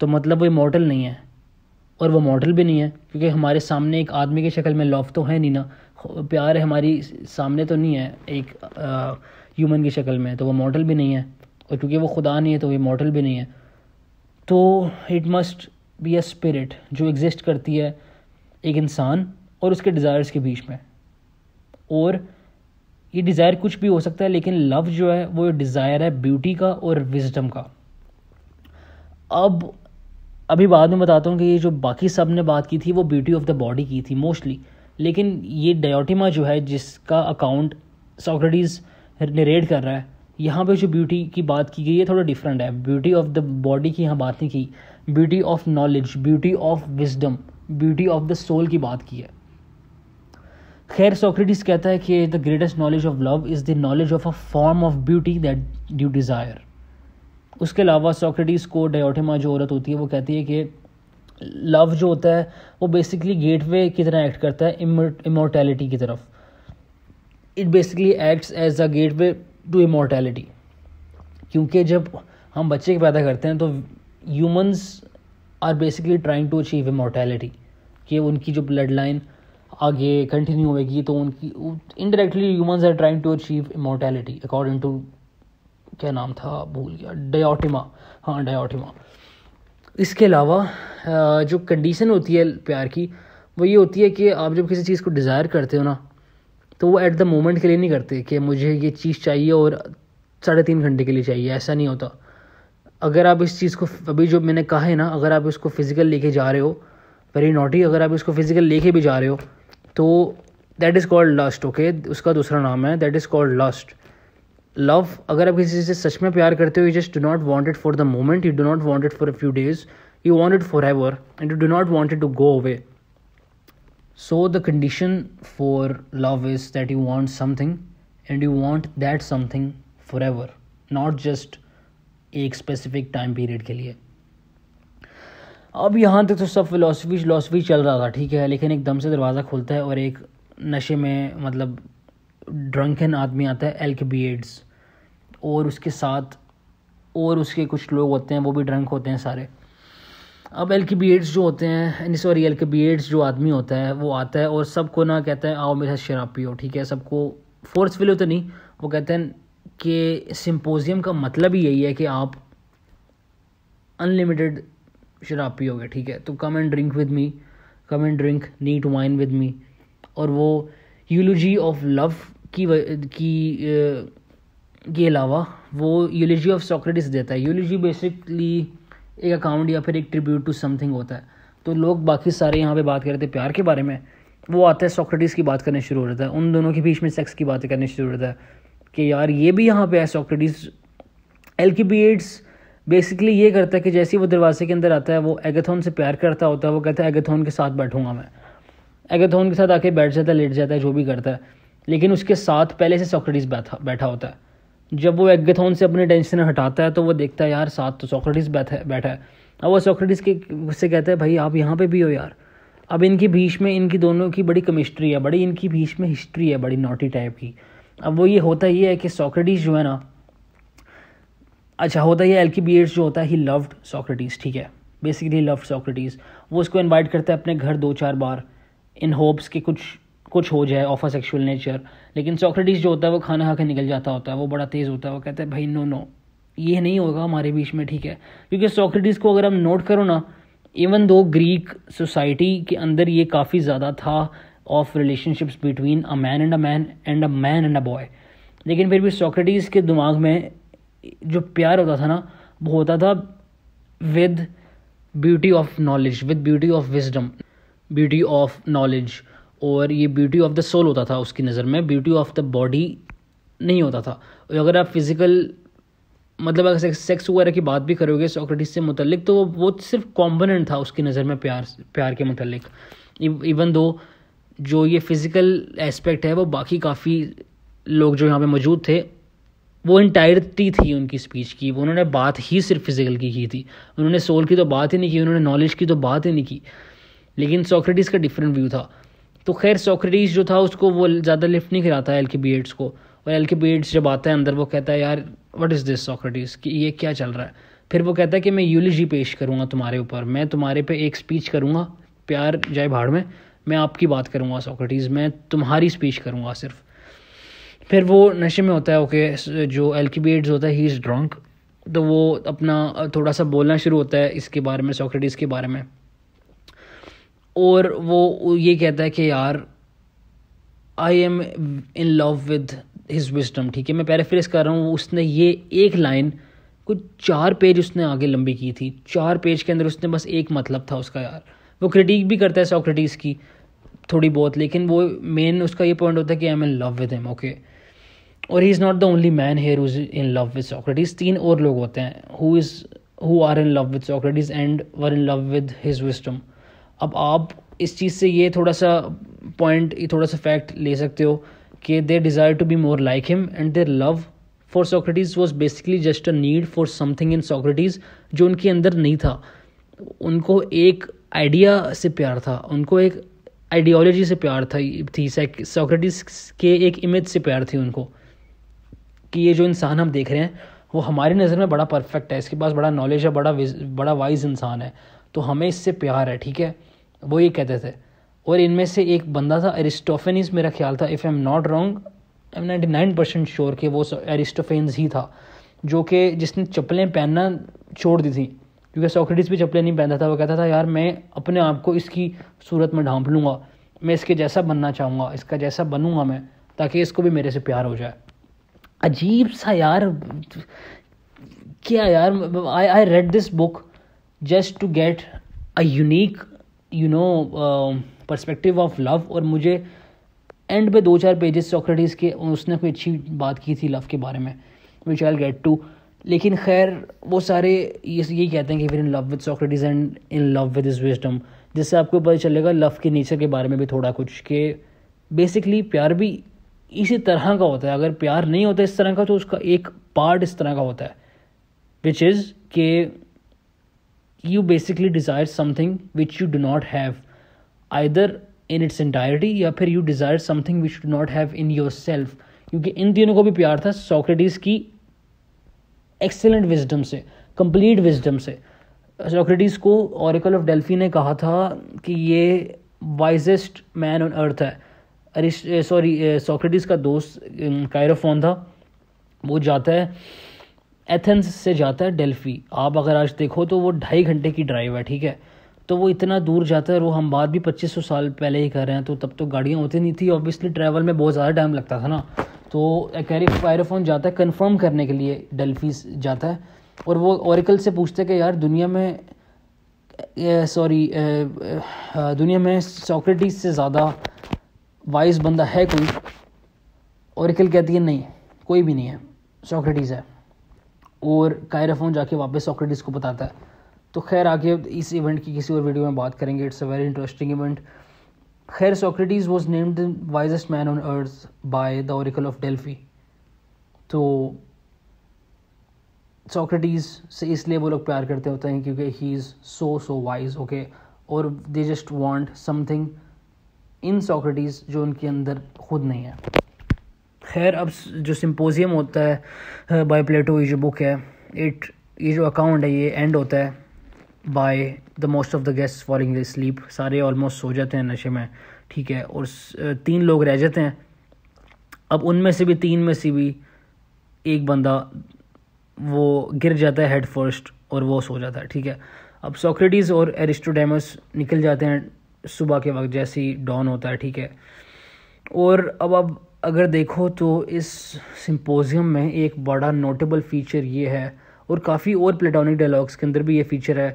तो मतलब वो इमोटल नहीं है और वो मॉडल भी नहीं है क्योंकि हमारे सामने एक आदमी की शक्ल में लॉफ तो है नहीं ना प्यार हमारी सामने तो नहीं है एक आ, ह्यूमन की शक्ल में तो वो मॉडल भी नहीं है और क्योंकि वो खुदा नहीं है तो वो मॉडल भी नहीं है तो it must be a spirit जो एग्जिस्ट करती है एक इंसान और उसके डिज़ायर्स के बीच में और ये डिज़ायर कुछ भी हो सकता है लेकिन लव जो है वो डिज़ायर है ब्यूटी का और विजडम का अब अभी बाद में बताता हूँ कि ये जो बाकी सब ने बात की थी वो ब्यूटी ऑफ द बॉडी की थी मोस्टली लेकिन ये डायोटिमा जो है जिसका अकाउंट सॉक्रेटिस नरेट कर रहा है यहाँ पे जो ब्यूटी की बात की गई है थोड़ा डिफरेंट है ब्यूटी ऑफ द बॉडी की यहाँ बात नहीं की beauty of knowledge beauty of wisdom beauty of the soul की बात की है खैर सोक्रेटिस कहता है कि the greatest knowledge of love is the knowledge of a form of beauty that you desire उसके अलावा सोक्रेटिस को डायोटेमा जो औरत होती है वो कहती है कि लव जो होता है वो बेसिकली गेटवे की तरह एक्ट करता है इमोटैलिटी की तरफ it basically acts as a gateway to immortality क्योंकि जब हम बच्चे पैदा करते हैं तो humans are basically trying to achieve immortality कि उनकी जो ब्लड लाइन आगे कंटिन्यू होगी तो उनकी indirectly humans are trying to achieve immortality according to क्या नाम था भूल गया डेटिमा हाँ डेटिमा इसके अलावा जो कंडीशन होती है प्यार की वो ये होती है कि आप जब किसी चीज़ को डिज़ायर करते हो ना तो वो एट द मोमेंट के लिए नहीं करते कि मुझे ये चीज़ चाहिए और साढ़े तीन घंटे के लिए चाहिए ऐसा नहीं होता अगर आप इस चीज़ को अभी जो मैंने कहा है ना अगर आप इसको फिज़िकल लेके जा रहे हो वेरी नॉटी अगर आप इसको फिज़िकल लेके भी जा रहे हो तो that is called lust okay उसका दूसरा नाम है that is called lust love अगर आप किसी से सच में प्यार करते हो you just do not want it for the moment you do not want it for a few days you want it forever and you do not want it to go away so the condition for love is that you want something and you want that something forever not just एक specific time period के लिए अब यहाँ तक तो सब philosophy philosophy चल रहा था ठीक है लेकिन एकदम से दरवाज़ा खुलता है और एक नशे में मतलब ड्रंकन आदमी आता है एड्स और उसके साथ और उसके कुछ लोग होते हैं वो भी ड्रंक होते हैं सारे अब एल के बी एड्स जो होते हैं सॉरी एल के बी एड्स जो आदमी होता है वो आता है और सबको ना कहते हैं आओ मेरे साथ शराब पियो ठीक है सबको फोर्सफुली तो नहीं वो कहते हैं कि सिंपोजियम का मतलब ही यही है कि आप अनलिमिटेड शराब पियोगे ठीक है तो come and drink with me come and drink neat wine with me और वो यूलोजी ऑफ लव की की के अलावा वो यूलोजी ऑफ सॉक्रेटिस देता है यूलोजी बेसिकली एक अकाउंट या फिर एक ट्रिब्यूट टू समथिंग होता है तो लोग बाकी सारे यहाँ पे बात कर रहे थे प्यार के बारे में वो आता है सॉक्रेटिस की बात करने शुरू हो जाता है उन दोनों के बीच में सेक्स की बातें करने शुरू हो जाता है कि यार ये भी यहाँ पे है सॉक्रेटिस एल बेसिकली ये करता है कि जैसे ही वो दरवाजे के अंदर आता है वो एगेथोन से प्यार करता होता है वो कहता है एगेथोन के साथ बैठूंगा मैं एगेथोन के साथ आके बैठ जाता है लेट जाता है जो भी करता है लेकिन उसके साथ पहले से सॉक्रेटिस बैठा बैठा होता है जब वो एग्गेथॉन से अपनी टेंशन हटाता है तो वो देखता है यार साथ तो सोक्रेटिस बैठा है बैठा है अब वो सोक्रेटिस के उससे कहता है भाई आप यहाँ पे भी हो यार अब इनकी भीष में इनकी दोनों की बड़ी केमिस्ट्री है बड़ी इनकी भीष में हिस्ट्री है बड़ी नोटी टाइप की अब वो ये होता ही है कि सोक्रेटिस जो है ना अच्छा होता ही है एल्कीबियट्स जो होता है ही लव्ड सोक्रेटिस ठीक है बेसिकली लव्ड सोक्रेटिस वो उसको इन्वाइट करता है अपने घर दो चार बार इन होप्स के कुछ कुछ हो जाए ऑफ अ सेक्शुअल नेचर लेकिन सोक्रेटिस जो होता है वो खाना खा के निकल जाता होता है वो बड़ा तेज़ होता है वो कहते हैं भाई नो नो ये नहीं होगा हमारे बीच में ठीक है क्योंकि सोक्रेटिस को अगर हम नोट करो ना इवन दो ग्रीक सोसाइटी के अंदर ये काफ़ी ज़्यादा था of relationships between a man and a man and a man and a boy लेकिन फिर भी सोक्रेटिस के दिमाग में जो प्यार होता था ना वो होता था with beauty of knowledge with beauty of wisdom beauty of knowledge और ये ब्यूटी ऑफ द सोल होता था उसकी नज़र में ब्यूटी ऑफ द बॉडी नहीं होता था और अगर आप फिज़िकल मतलब अगर सेक्स वगैरह की बात भी करोगे सोक्रेटिस से मुतलिक तो वो वो सिर्फ कॉम्पोनेंट था उसकी नज़र में प्यार प्यार के मुतलिक इवन दो जो ये फिज़िकल एस्पेक्ट है वो बाकी काफ़ी लोग जो यहाँ पे मौजूद थे वो इंटायरटी थी उनकी स्पीच की वो उन्होंने बात ही सिर्फ फिज़िकल की की थी उन्होंने सोल की तो बात ही नहीं की उन्होंने नॉलेज की तो बात ही नहीं की लेकिन सोक्रेटिस का डिफरेंट व्यू था तो खैर सोक्रेटिस जो था उसको वो ज़्यादा लिफ्ट नहीं कराता एल के बी एड्स को और एल के बी एड्स जब आता है अंदर वो कहता है यार वट इज़ दिस सोक्रेटिस कि ये क्या चल रहा है फिर वो कहता है कि मैं यूलिजी पेश करूँगा तुम्हारे ऊपर मैं तुम्हारे पे एक स्पीच करूँगा प्यार जाए भाड़ में मैं आपकी बात करूँगा सोक्रेटिस मैं तुम्हारी स्पीच करूँगा सिर्फ फिर वो नशे में होता है ओके जो एल के बी एड्स होता है ही इज़ ड्रंक तो वो अपना थोड़ा सा बोलना शुरू होता है इसके बारे में सोक्रेटिस के बारे में और वो ये कहता है कि यार I am in love with his wisdom ठीक है मैं पैराफ्रेस कर रहा हूँ उसने ये एक लाइन कुछ चार पेज उसने आगे लंबी की थी चार पेज के अंदर उसने बस एक मतलब था उसका यार वो क्रिटिक भी करता है सॉक्रेटिस की थोड़ी बहुत लेकिन वो मेन उसका ये पॉइंट होता है कि I am in love with him okay और he is not the only man here is in love with Socrates तीन और लोग होते हैं who is who are in love with Socrates and were in love with his wisdom अब आप इस चीज़ से ये थोड़ा सा पॉइंट ये थोड़ा सा फैक्ट ले सकते हो कि they desire to be more like him and their love for Socrates was basically just a need for something in Socrates जो उनके अंदर नहीं था उनको एक आइडिया से प्यार था उनको एक आइडियोलॉजी से प्यार था थी सॉक्रेटिस के एक इमेज से प्यार थी उनको कि ये जो इंसान हम देख रहे हैं वो हमारी नज़र में बड़ा परफेक्ट है इसके पास बड़ा नॉलेज है बड़ा बड़ा वाइज इंसान है तो हमें इससे प्यार है ठीक है वो ये कहते थे और इनमें से एक बंदा था एरिस्टोफेनिस मेरा ख्याल था if I am not wrong I am ninety nine percent sure कि वो एरिस्टोफेन्स ही था जो कि जिसने चप्पलें पहनना छोड़ दी थी क्योंकि सॉक्रेटिस भी चप्पलें नहीं पहनता था वो कहता था यार मैं अपने आप को इसकी सूरत में ढांप लूँगा मैं इसके जैसा बनना चाहूँगा इसका जैसा बनूँगा मैं ताकि इसको भी मेरे से प्यार हो जाए अजीब सा यार क्या यार I I read this book just to get a unique you know perspective of love और मुझे एंड पे दो चार पेजेस सॉक्रेटिस के उसने कोई अच्छी बात की थी लव के बारे में विच आई गेट टू लेकिन खैर वो सारे ये यही कहते हैं कि फिर in love with Socrates and in love with is wisdom जिससे आपको पता चलेगा लव के नेचर के बारे में भी थोड़ा कुछ कि बेसिकली प्यार भी इसी तरह का होता है अगर प्यार नहीं होता इस तरह का तो उसका एक पार्ट इस तरह का होता है विच इज़ के you basically desire something which you do not have either in its entirety या फिर you desire something which do not have in your self क्योंकि इन तीनों को भी प्यार था सोक्रेटिस की एक्सेलेंट विजडम से कंप्लीट विजडम से सोक्रेटिस को औरकल ऑफ डेल्फी ने कहा था कि ये वाइजेस्ट मैन ऑन अर्थ है सॉरी सोक्रेटिस का दोस्त कायरोफोन था वो जाता है एथेंस से जाता है डेल्फी आप अगर आज देखो तो वो ढाई घंटे की ड्राइव है ठीक है तो वो इतना दूर जाता है वो हम बात भी पच्चीस सौ साल पहले ही कर रहे हैं तो तब तो गाड़ियाँ होती नहीं थी ऑब्वियसली ट्रैवल में बहुत ज़्यादा टाइम लगता था ना तो कैरी पायरोफोन जाता है कन्फर्म करने के लिए डेल्फी जाता है और वो औरकल से पूछते कि यार दुनिया में सॉरी दुनिया में सॉक्रेटिस से ज़्यादा वाइस बंदा है कोई औरिकल कहती है नहीं कोई भी नहीं है सॉक्रेटिस है और कायरफोन जाके वापस सॉक्रेटिस को बताता है तो खैर आगे इस इवेंट की किसी और वीडियो में बात करेंगे it's a very interesting event खैर Socrates was named wisest man on earth by the oracle of Delphi तो सॉक्रेटिस से इसलिए वो लोग प्यार करते होते हैं क्योंकि he is so so wise okay और they just want something in Socrates जो उनके अंदर खुद नहीं है खैर अब जो सिम्पोजियम होता है बाय प्लेटो ये जो बुक है इट ये जो अकाउंट है ये एंड होता है by the most of the guest falling the sleep सारे ऑलमोस्ट सो जाते हैं नशे में ठीक है और तीन लोग रह जाते हैं अब उनमें से भी तीन में से भी एक बंदा वो गिर जाता है हेड फर्स्ट और वो सो जाता है ठीक है अब सोक्रेटिस और एरिस्टोडेमस निकल जाते हैं सुबह के वक्त जैसे ही डॉन होता है ठीक है और अब अब अगर देखो तो इस सिंपोजियम में एक बड़ा नोटेबल फीचर ये है और काफ़ी और प्लेटोनिक डायलॉग्स के अंदर भी ये फीचर है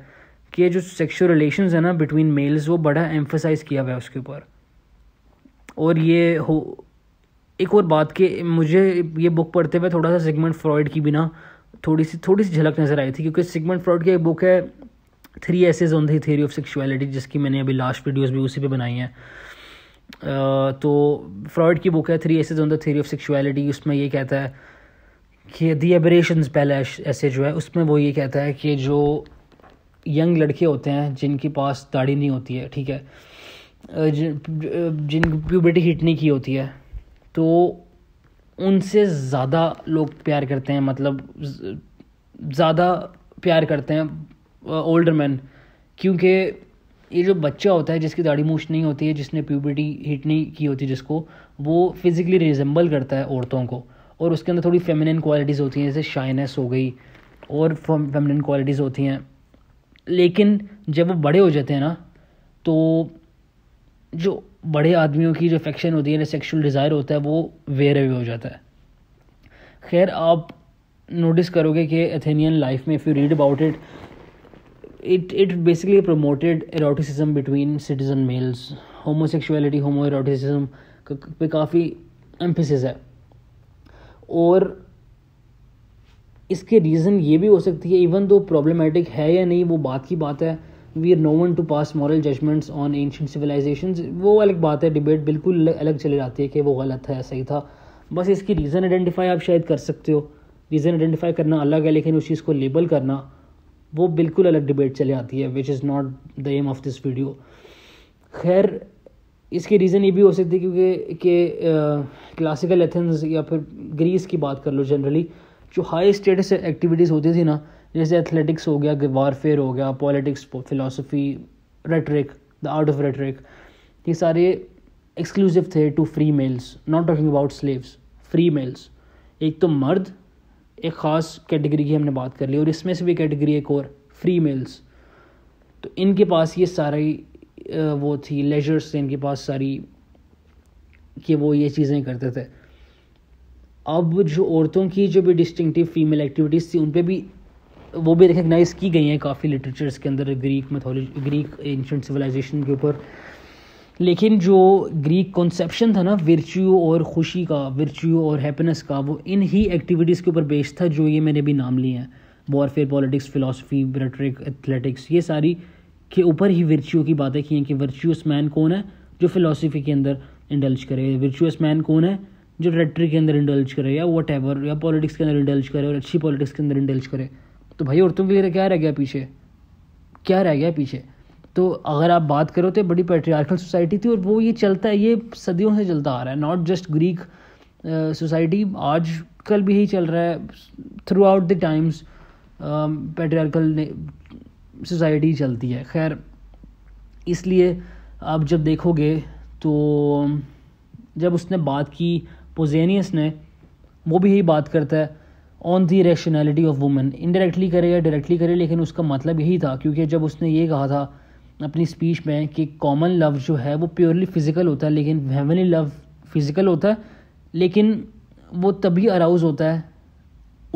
कि ये जो सेक्शुअल रिलेशन है ना बिटवीन मेल्स वो बड़ा एम्फोसाइज किया हुआ है उसके ऊपर और ये हो एक और बात के मुझे ये बुक पढ़ते हुए थोड़ा सा सिगमेंट फ्रॉड की बिना थोड़ी सी थोड़ी सी झलक नज़र आई थी क्योंकि सिगमेंट फ्रॉड की एक बुक है three essays on the theory of sexuality जिसकी मैंने अभी लास्ट वीडियोस भी उसी पे बनाई हैं तो फ्रॉइड की बुक है three essays on the theory of sexuality उसमें ये कहता है कि दी एबरेशन पहला ऐसे जो है उसमें वो ये कहता है कि जो यंग लड़के होते हैं जिनके पास दाढ़ी नहीं होती है ठीक है जिन प्यूबर्टी हिट नहीं की होती है तो उनसे ज़्यादा लोग प्यार करते हैं मतलब ज़्यादा प्यार करते हैं ओल्डर मैन क्योंकि ये जो बच्चा होता है जिसकी दाढ़ी मूछ नहीं होती है जिसने प्यूबर्टी हिट नहीं की होती जिसको वो फिज़िकली रिजेंबल करता है औरतों को और उसके अंदर थोड़ी फेमिनिन क्वालिटीज़ होती हैं जैसे शाइनेस हो गई और फेमिनिन क्वालिटीज़ होती हैं लेकिन जब वो बड़े हो जाते हैं ना तो जो बड़े आदमियों की जो अफेक्शन होती है सेक्शुअल डिज़ायर होता है वो वेर अवे हो जाता है खैर आप नोटिस करोगे कि एथेनियन लाइफ में if you read about it it it basically promoted eroticism between citizen males homosexuality homoeroticism पे काफ़ी एम्फिस है और इसके रीज़न ये भी हो सकती है इवन दो प्रॉब्लमेटिक है या नहीं वो बात की बात है we are no one to pass moral judgments on ancient civilization वो अलग बात है डिबेट बिल्कुल अलग चले जाती है कि वो गलत है सही था बस इसकी रीज़न आइडेंटिफाई आप शायद कर सकते हो रीज़न आइडेंटिफाई करना अलग है लेकिन उस चीज़ को लेबल करना वो बिल्कुल अलग डिबेट चले आती है which is not the aim of this video खैर इसकी रीज़न ये भी हो सकती है क्योंकि के क्लासिकल एथेंस या फिर ग्रीस की बात कर लो जनरली जो हाई स्टेटस एक्टिविटीज़ होती थी ना जैसे एथलेटिक्स हो गया वारफेयर हो गया politics philosophy rhetoric the art of rhetoric ये सारे एक्सक्लूसिव थे to free males not talking about slaves free males एक तो मर्द एक ख़ास कैटेगरी की हमने बात कर ली और इसमें से भी कैटेगरी एक और फ्री मेल्स तो इनके पास ये सारी वो थी लेजर्स थे इनके पास सारी कि वो ये चीज़ें करते थे अब जो औरतों की जो भी डिस्टिंगटिव फीमेल एक्टिविटीज़ थी उन पर भी वो भी रिकगनाइज़ की गई हैं काफ़ी लिटरेचर्स के अंदर Greek mythology Greek ancient civilization के ऊपर लेकिन जो ग्रीक कॉन्सेप्शन था ना वर्च्यू और खुशी का वर्च्यू और हैप्पीनेस का वो इन ही एक्टिविटीज़ के ऊपर बेस्ड था जो ये मैंने भी नाम लिए हैं warfare politics philosophy rhetoric athletics ये सारी के ऊपर ही वर्च्यू की बातें की हैं कि वर्च्यूस मैन कौन है जो फिलासफी के अंदर इंडल्ज करे वर्चुअस मैन कौन है जो रेटरिक के अंदर इंडल्ज करे या वट एवर या पॉलिटिक्स के अंदर इंडल्ज करे और अच्छी पॉलिटिक्स के अंदर इंडल्ज करे तो भाई औरतों के लिए क्या रह गया पीछे क्या रह गया पीछे तो अगर आप बात करो तो बड़ी पेट्रियार्कल सोसाइटी थी और वो ये चलता है ये सदियों से चलता आ रहा है नॉट जस्ट ग्रीक सोसाइटी आज कल भी यही चल रहा है throughout the times patriarchal society चलती है खैर इसलिए आप जब देखोगे तो um, जब उसने बात की पोजेनियस ने वो भी यही बात करता है on the rationality of women indirectly करे या डायरेक्टली करे लेकिन उसका मतलब यही था क्योंकि जब उसने ये कहा था अपनी स्पीच में कि कॉमन लव जो है वो प्योरली फिज़िकल होता है लेकिन हेवनली लव फिज़िकल होता है लेकिन वो तभी अराउज होता है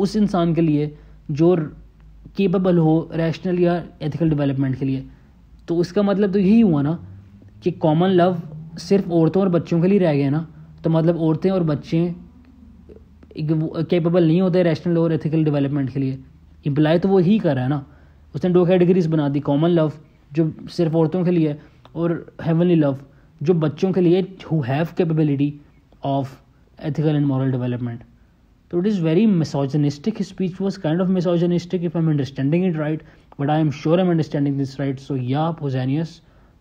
उस इंसान के लिए जो केपेबल हो रैशनल या एथिकल डेवलपमेंट के लिए तो उसका मतलब तो यही हुआ ना कि कॉमन लव सिर्फ औरतों और बच्चों के लिए रह गया ना तो मतलब औरतें और बच्चे कैपेबल नहीं होते रैशनल और एथिकल डेवलपमेंट के लिए इम्प्लाई तो वो ही कर रहा है ना उसने दो कैटेगरीज बना दी कॉमन लव जो सिर्फ औरतों के लिए और हेवनली लव जो बच्चों के लिए who have capability of ethical and moral development तो it is very misogynistic speech was kind of misogynistic if I am understanding it right but I am sure am understanding this right so yeah Pausanias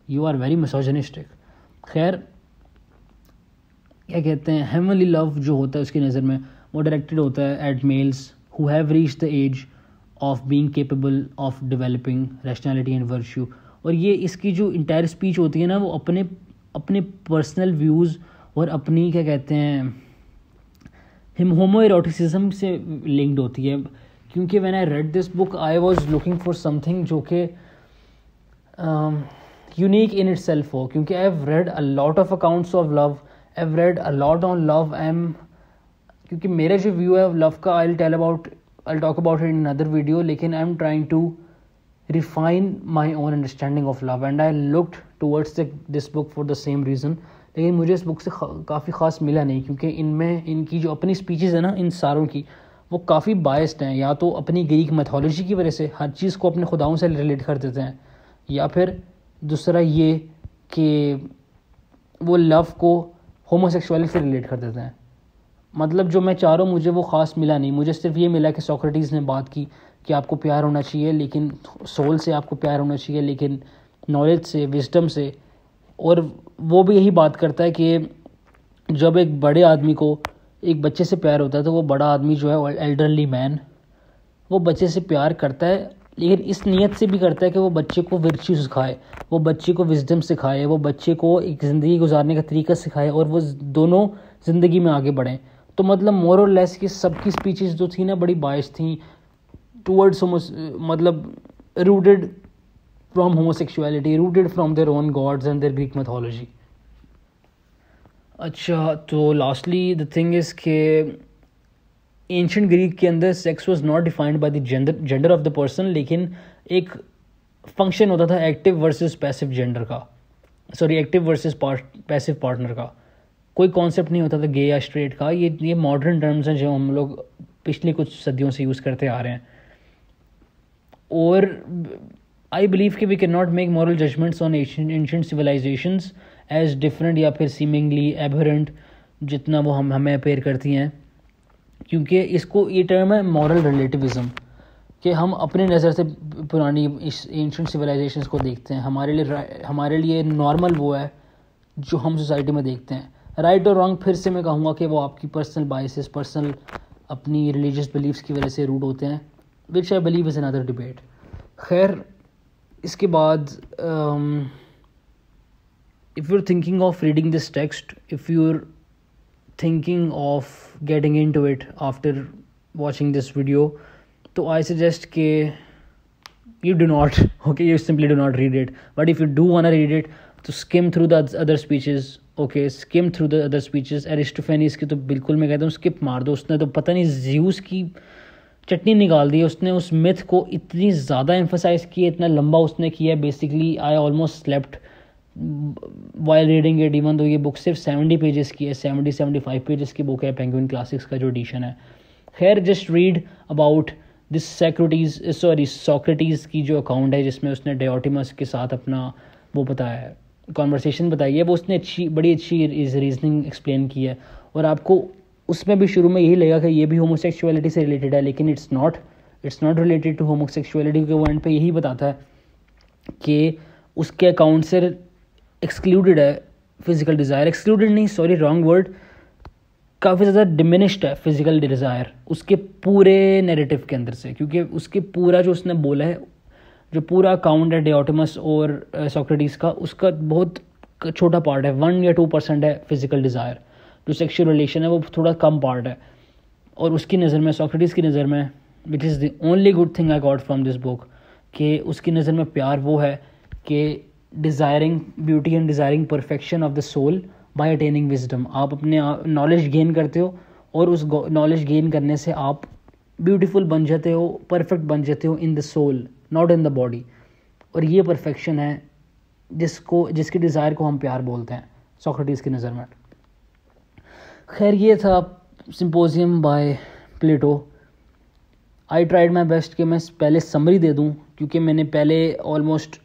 you are very misogynistic खैर क्या कहते हैं हेमली love जो होता है उसकी नज़र में वो डायरेक्टेड होता है at males who have reach the age of being capable of developing rationality and virtue और ये इसकी जो इंटायर स्पीच होती है ना वो अपने अपने पर्सनल व्यूज़ और अपनी क्या कहते हैं हिम होमो एरोटिसिज्म से लिंक्ड होती है क्योंकि when I read this book I was looking for something जो कि यूनिक इन इट सेल्फ हो क्योंकि I have read a lot of accounts of love I have read a lot on love I am क्योंकि मेरा जो view है love का I tell about I'll talk about it in another video. Lekin I'm trying to refine my own understanding of love, and I looked towards the, this book for the same reason. लेकिन मुझे इस book से काफ़ी ख़ास मिला नहीं क्योंकि इनमें इनकी जो अपनी स्पीचेज़ है ना इन सारों की वो काफ़ी बायस्ड हैं या तो अपनी ग्रीक मैथोलॉजी की वजह से हर चीज़ को अपने खुदाओं से रिलेट कर देते हैं या फिर दूसरा ये कि वो लव को होमोसेक्सुअलिटी से रिलेट कर देते हैं मतलब जो मैं चाह रहा हूँ मुझे वो ख़ास मिला नहीं मुझे सिर्फ ये मिला कि सोक्रेटिस ने बात की कि आपको प्यार होना चाहिए लेकिन सोल से आपको प्यार होना चाहिए लेकिन नॉलेज से विजडम से और वो भी यही बात करता है कि जब एक बड़े आदमी को एक बच्चे से प्यार होता है तो वो बड़ा आदमी जो है एल्डरली मैन वो बच्चे से प्यार करता है लेकिन इस नीयत से भी करता है कि वो बच्चे को वर्च्यू सिखाए वो बच्चे को विजडम सिखाए वो बच्चे को एक ज़िंदगी गुजारने का तरीका सिखाए और वो दोनों ज़िंदगी में आगे बढ़ें तो मतलब मोर और लेस की सबकी स्पीचेस जो थी ना बड़ी बायस थी टूवर्ड्स मतलब rooted from homosexuality rooted from their own gods and their Greek mythology अच्छा तो लास्टली द थिंग इज़ के एंशंट ग्रीक के अंदर sex was not defined by gender gender of the person लेकिन एक फंक्शन होता था एक्टिव वर्सेज पैसिव जेंडर का sorry active versus passive partner का कोई कॉन्सेप्ट नहीं होता था गे या स्ट्रेट का ये ये मॉडर्न टर्म्स हैं जो हम लोग पिछले कुछ सदियों से यूज़ करते आ रहे हैं और आई बिलीव कि we can not make moral judgments on ancient civilizations as different या फिर सीमिंगली एबरेंट जितना वो हम हमें अपेयर करती हैं क्योंकि इसको ये टर्म है मॉरल रिलेटिविज़म कि हम अपने नज़र से पुरानी इस सिविलाइजेशन सिविलाइजेशंस को देखते हैं हमारे लिए हमारे लिए नॉर्मल वो है जो हम सोसाइटी में देखते हैं राइट और रॉन्ग फिर से मैं कहूँगा कि वो आपकी पर्सनल बाइसिस पर्सनल अपनी रिलीजियस बिलीव्स की वजह से रूट होते हैं which I believe is another debate खैर इसके बाद if you are thinking of reading this text if you are thinking of getting into it after watching this video तो आई सजेस्ट के you do not okay you simply do not read it but if you do want read it to skim through the other other okay skim through the other speeches Aristophanes की तो बिल्कुल मैं कहता हूँ skip मार दो उसने तो पता नहीं ज्यूस की चटनी निकाल दी उसने उस मिथ को इतनी ज़्यादा एम्फोसाइज किया इतना लंबा उसने किया basically I almost slept while reading and even though ये बुक सिर्फ सेवेंटी पेजेस की है सेवेंटी सेवेंटी फाइव पेजेस की बुक है पेंगुइन क्लासिक्स का जो एडिशन है खैर just read about this Socrates sorry Socrates की जो अकाउंट है जिसमें उसने डेटिमस के साथ अपना वो बताया है कॉन्वर्सेशन बताई है वो उसने अच्छी बड़ी अच्छी इस रीजनिंग एक्सप्लेन की है और आपको उसमें भी शुरू में यही लगेगा कि ये भी होमोसेक्सुअलिटी से रिलेटेड है लेकिन it's not it's not related to homosexuality के वर्ड पे यही बताता है कि उसके अकाउंट से एक्सक्लूडेड है फिज़िकल डिज़ायर एक्सक्लूडेड नहीं सॉरी रॉन्ग वर्ड काफ़ी ज़्यादा डिमिनिश्ड है फिज़िकल डिज़ायर उसके पूरे नेरेटिव के अंदर से क्योंकि उसके पूरा जो उसने बोला है जो पूरा अकाउंट है डिओटमस और सोक्रेटिस का उसका बहुत छोटा पार्ट है वन या टू परसेंट है फिजिकल डिज़ायर जो सेक्शुअल रिलेशन है वो थोड़ा कम पार्ट है और उसकी नज़र में सोक्रेटिस की नज़र में which is the only good thing I got from this book कि उसकी नज़र में प्यार वो है कि desiring beauty and desiring perfection of the soul by attaining wisdom आप अपने नॉलेज गेन करते हो और उस नॉलेज गेन करने से आप ब्यूटीफुल बन जाते हो परफेक्ट बन जाते हो in the soul not in the body और ये परफेक्शन है जिसको जिसकी डिज़ायर को हम प्यार बोलते हैं सोक्रेटिस की नज़र में खैर ये था symposium by Plato I tried my best कि मैं पहले समरी दे दूँ क्योंकि मैंने पहले almost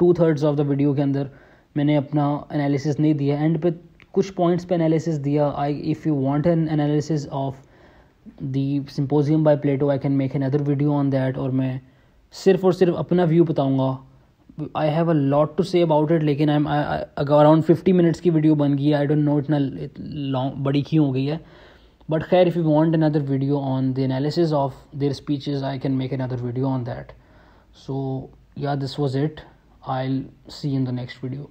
two thirds of the video के अंदर मैंने अपना एनालिसिस नहीं दिया एंड पे कुछ पॉइंट्स पे एनालिसिस दिया I if you want an analysis of the symposium by Plato I can make an other video on that और मैं सिर्फ और सिर्फ अपना व्यू बताऊँगा I have a lot to say about it लेकिन I am around fifty minutes की video बन गई है आई डोंट नो ना लॉन्ग बड़ी क्यों हो गई है बट खैर if you want another video on the analysis of their speeches I can make another video on that so yeah this was it I see in the next video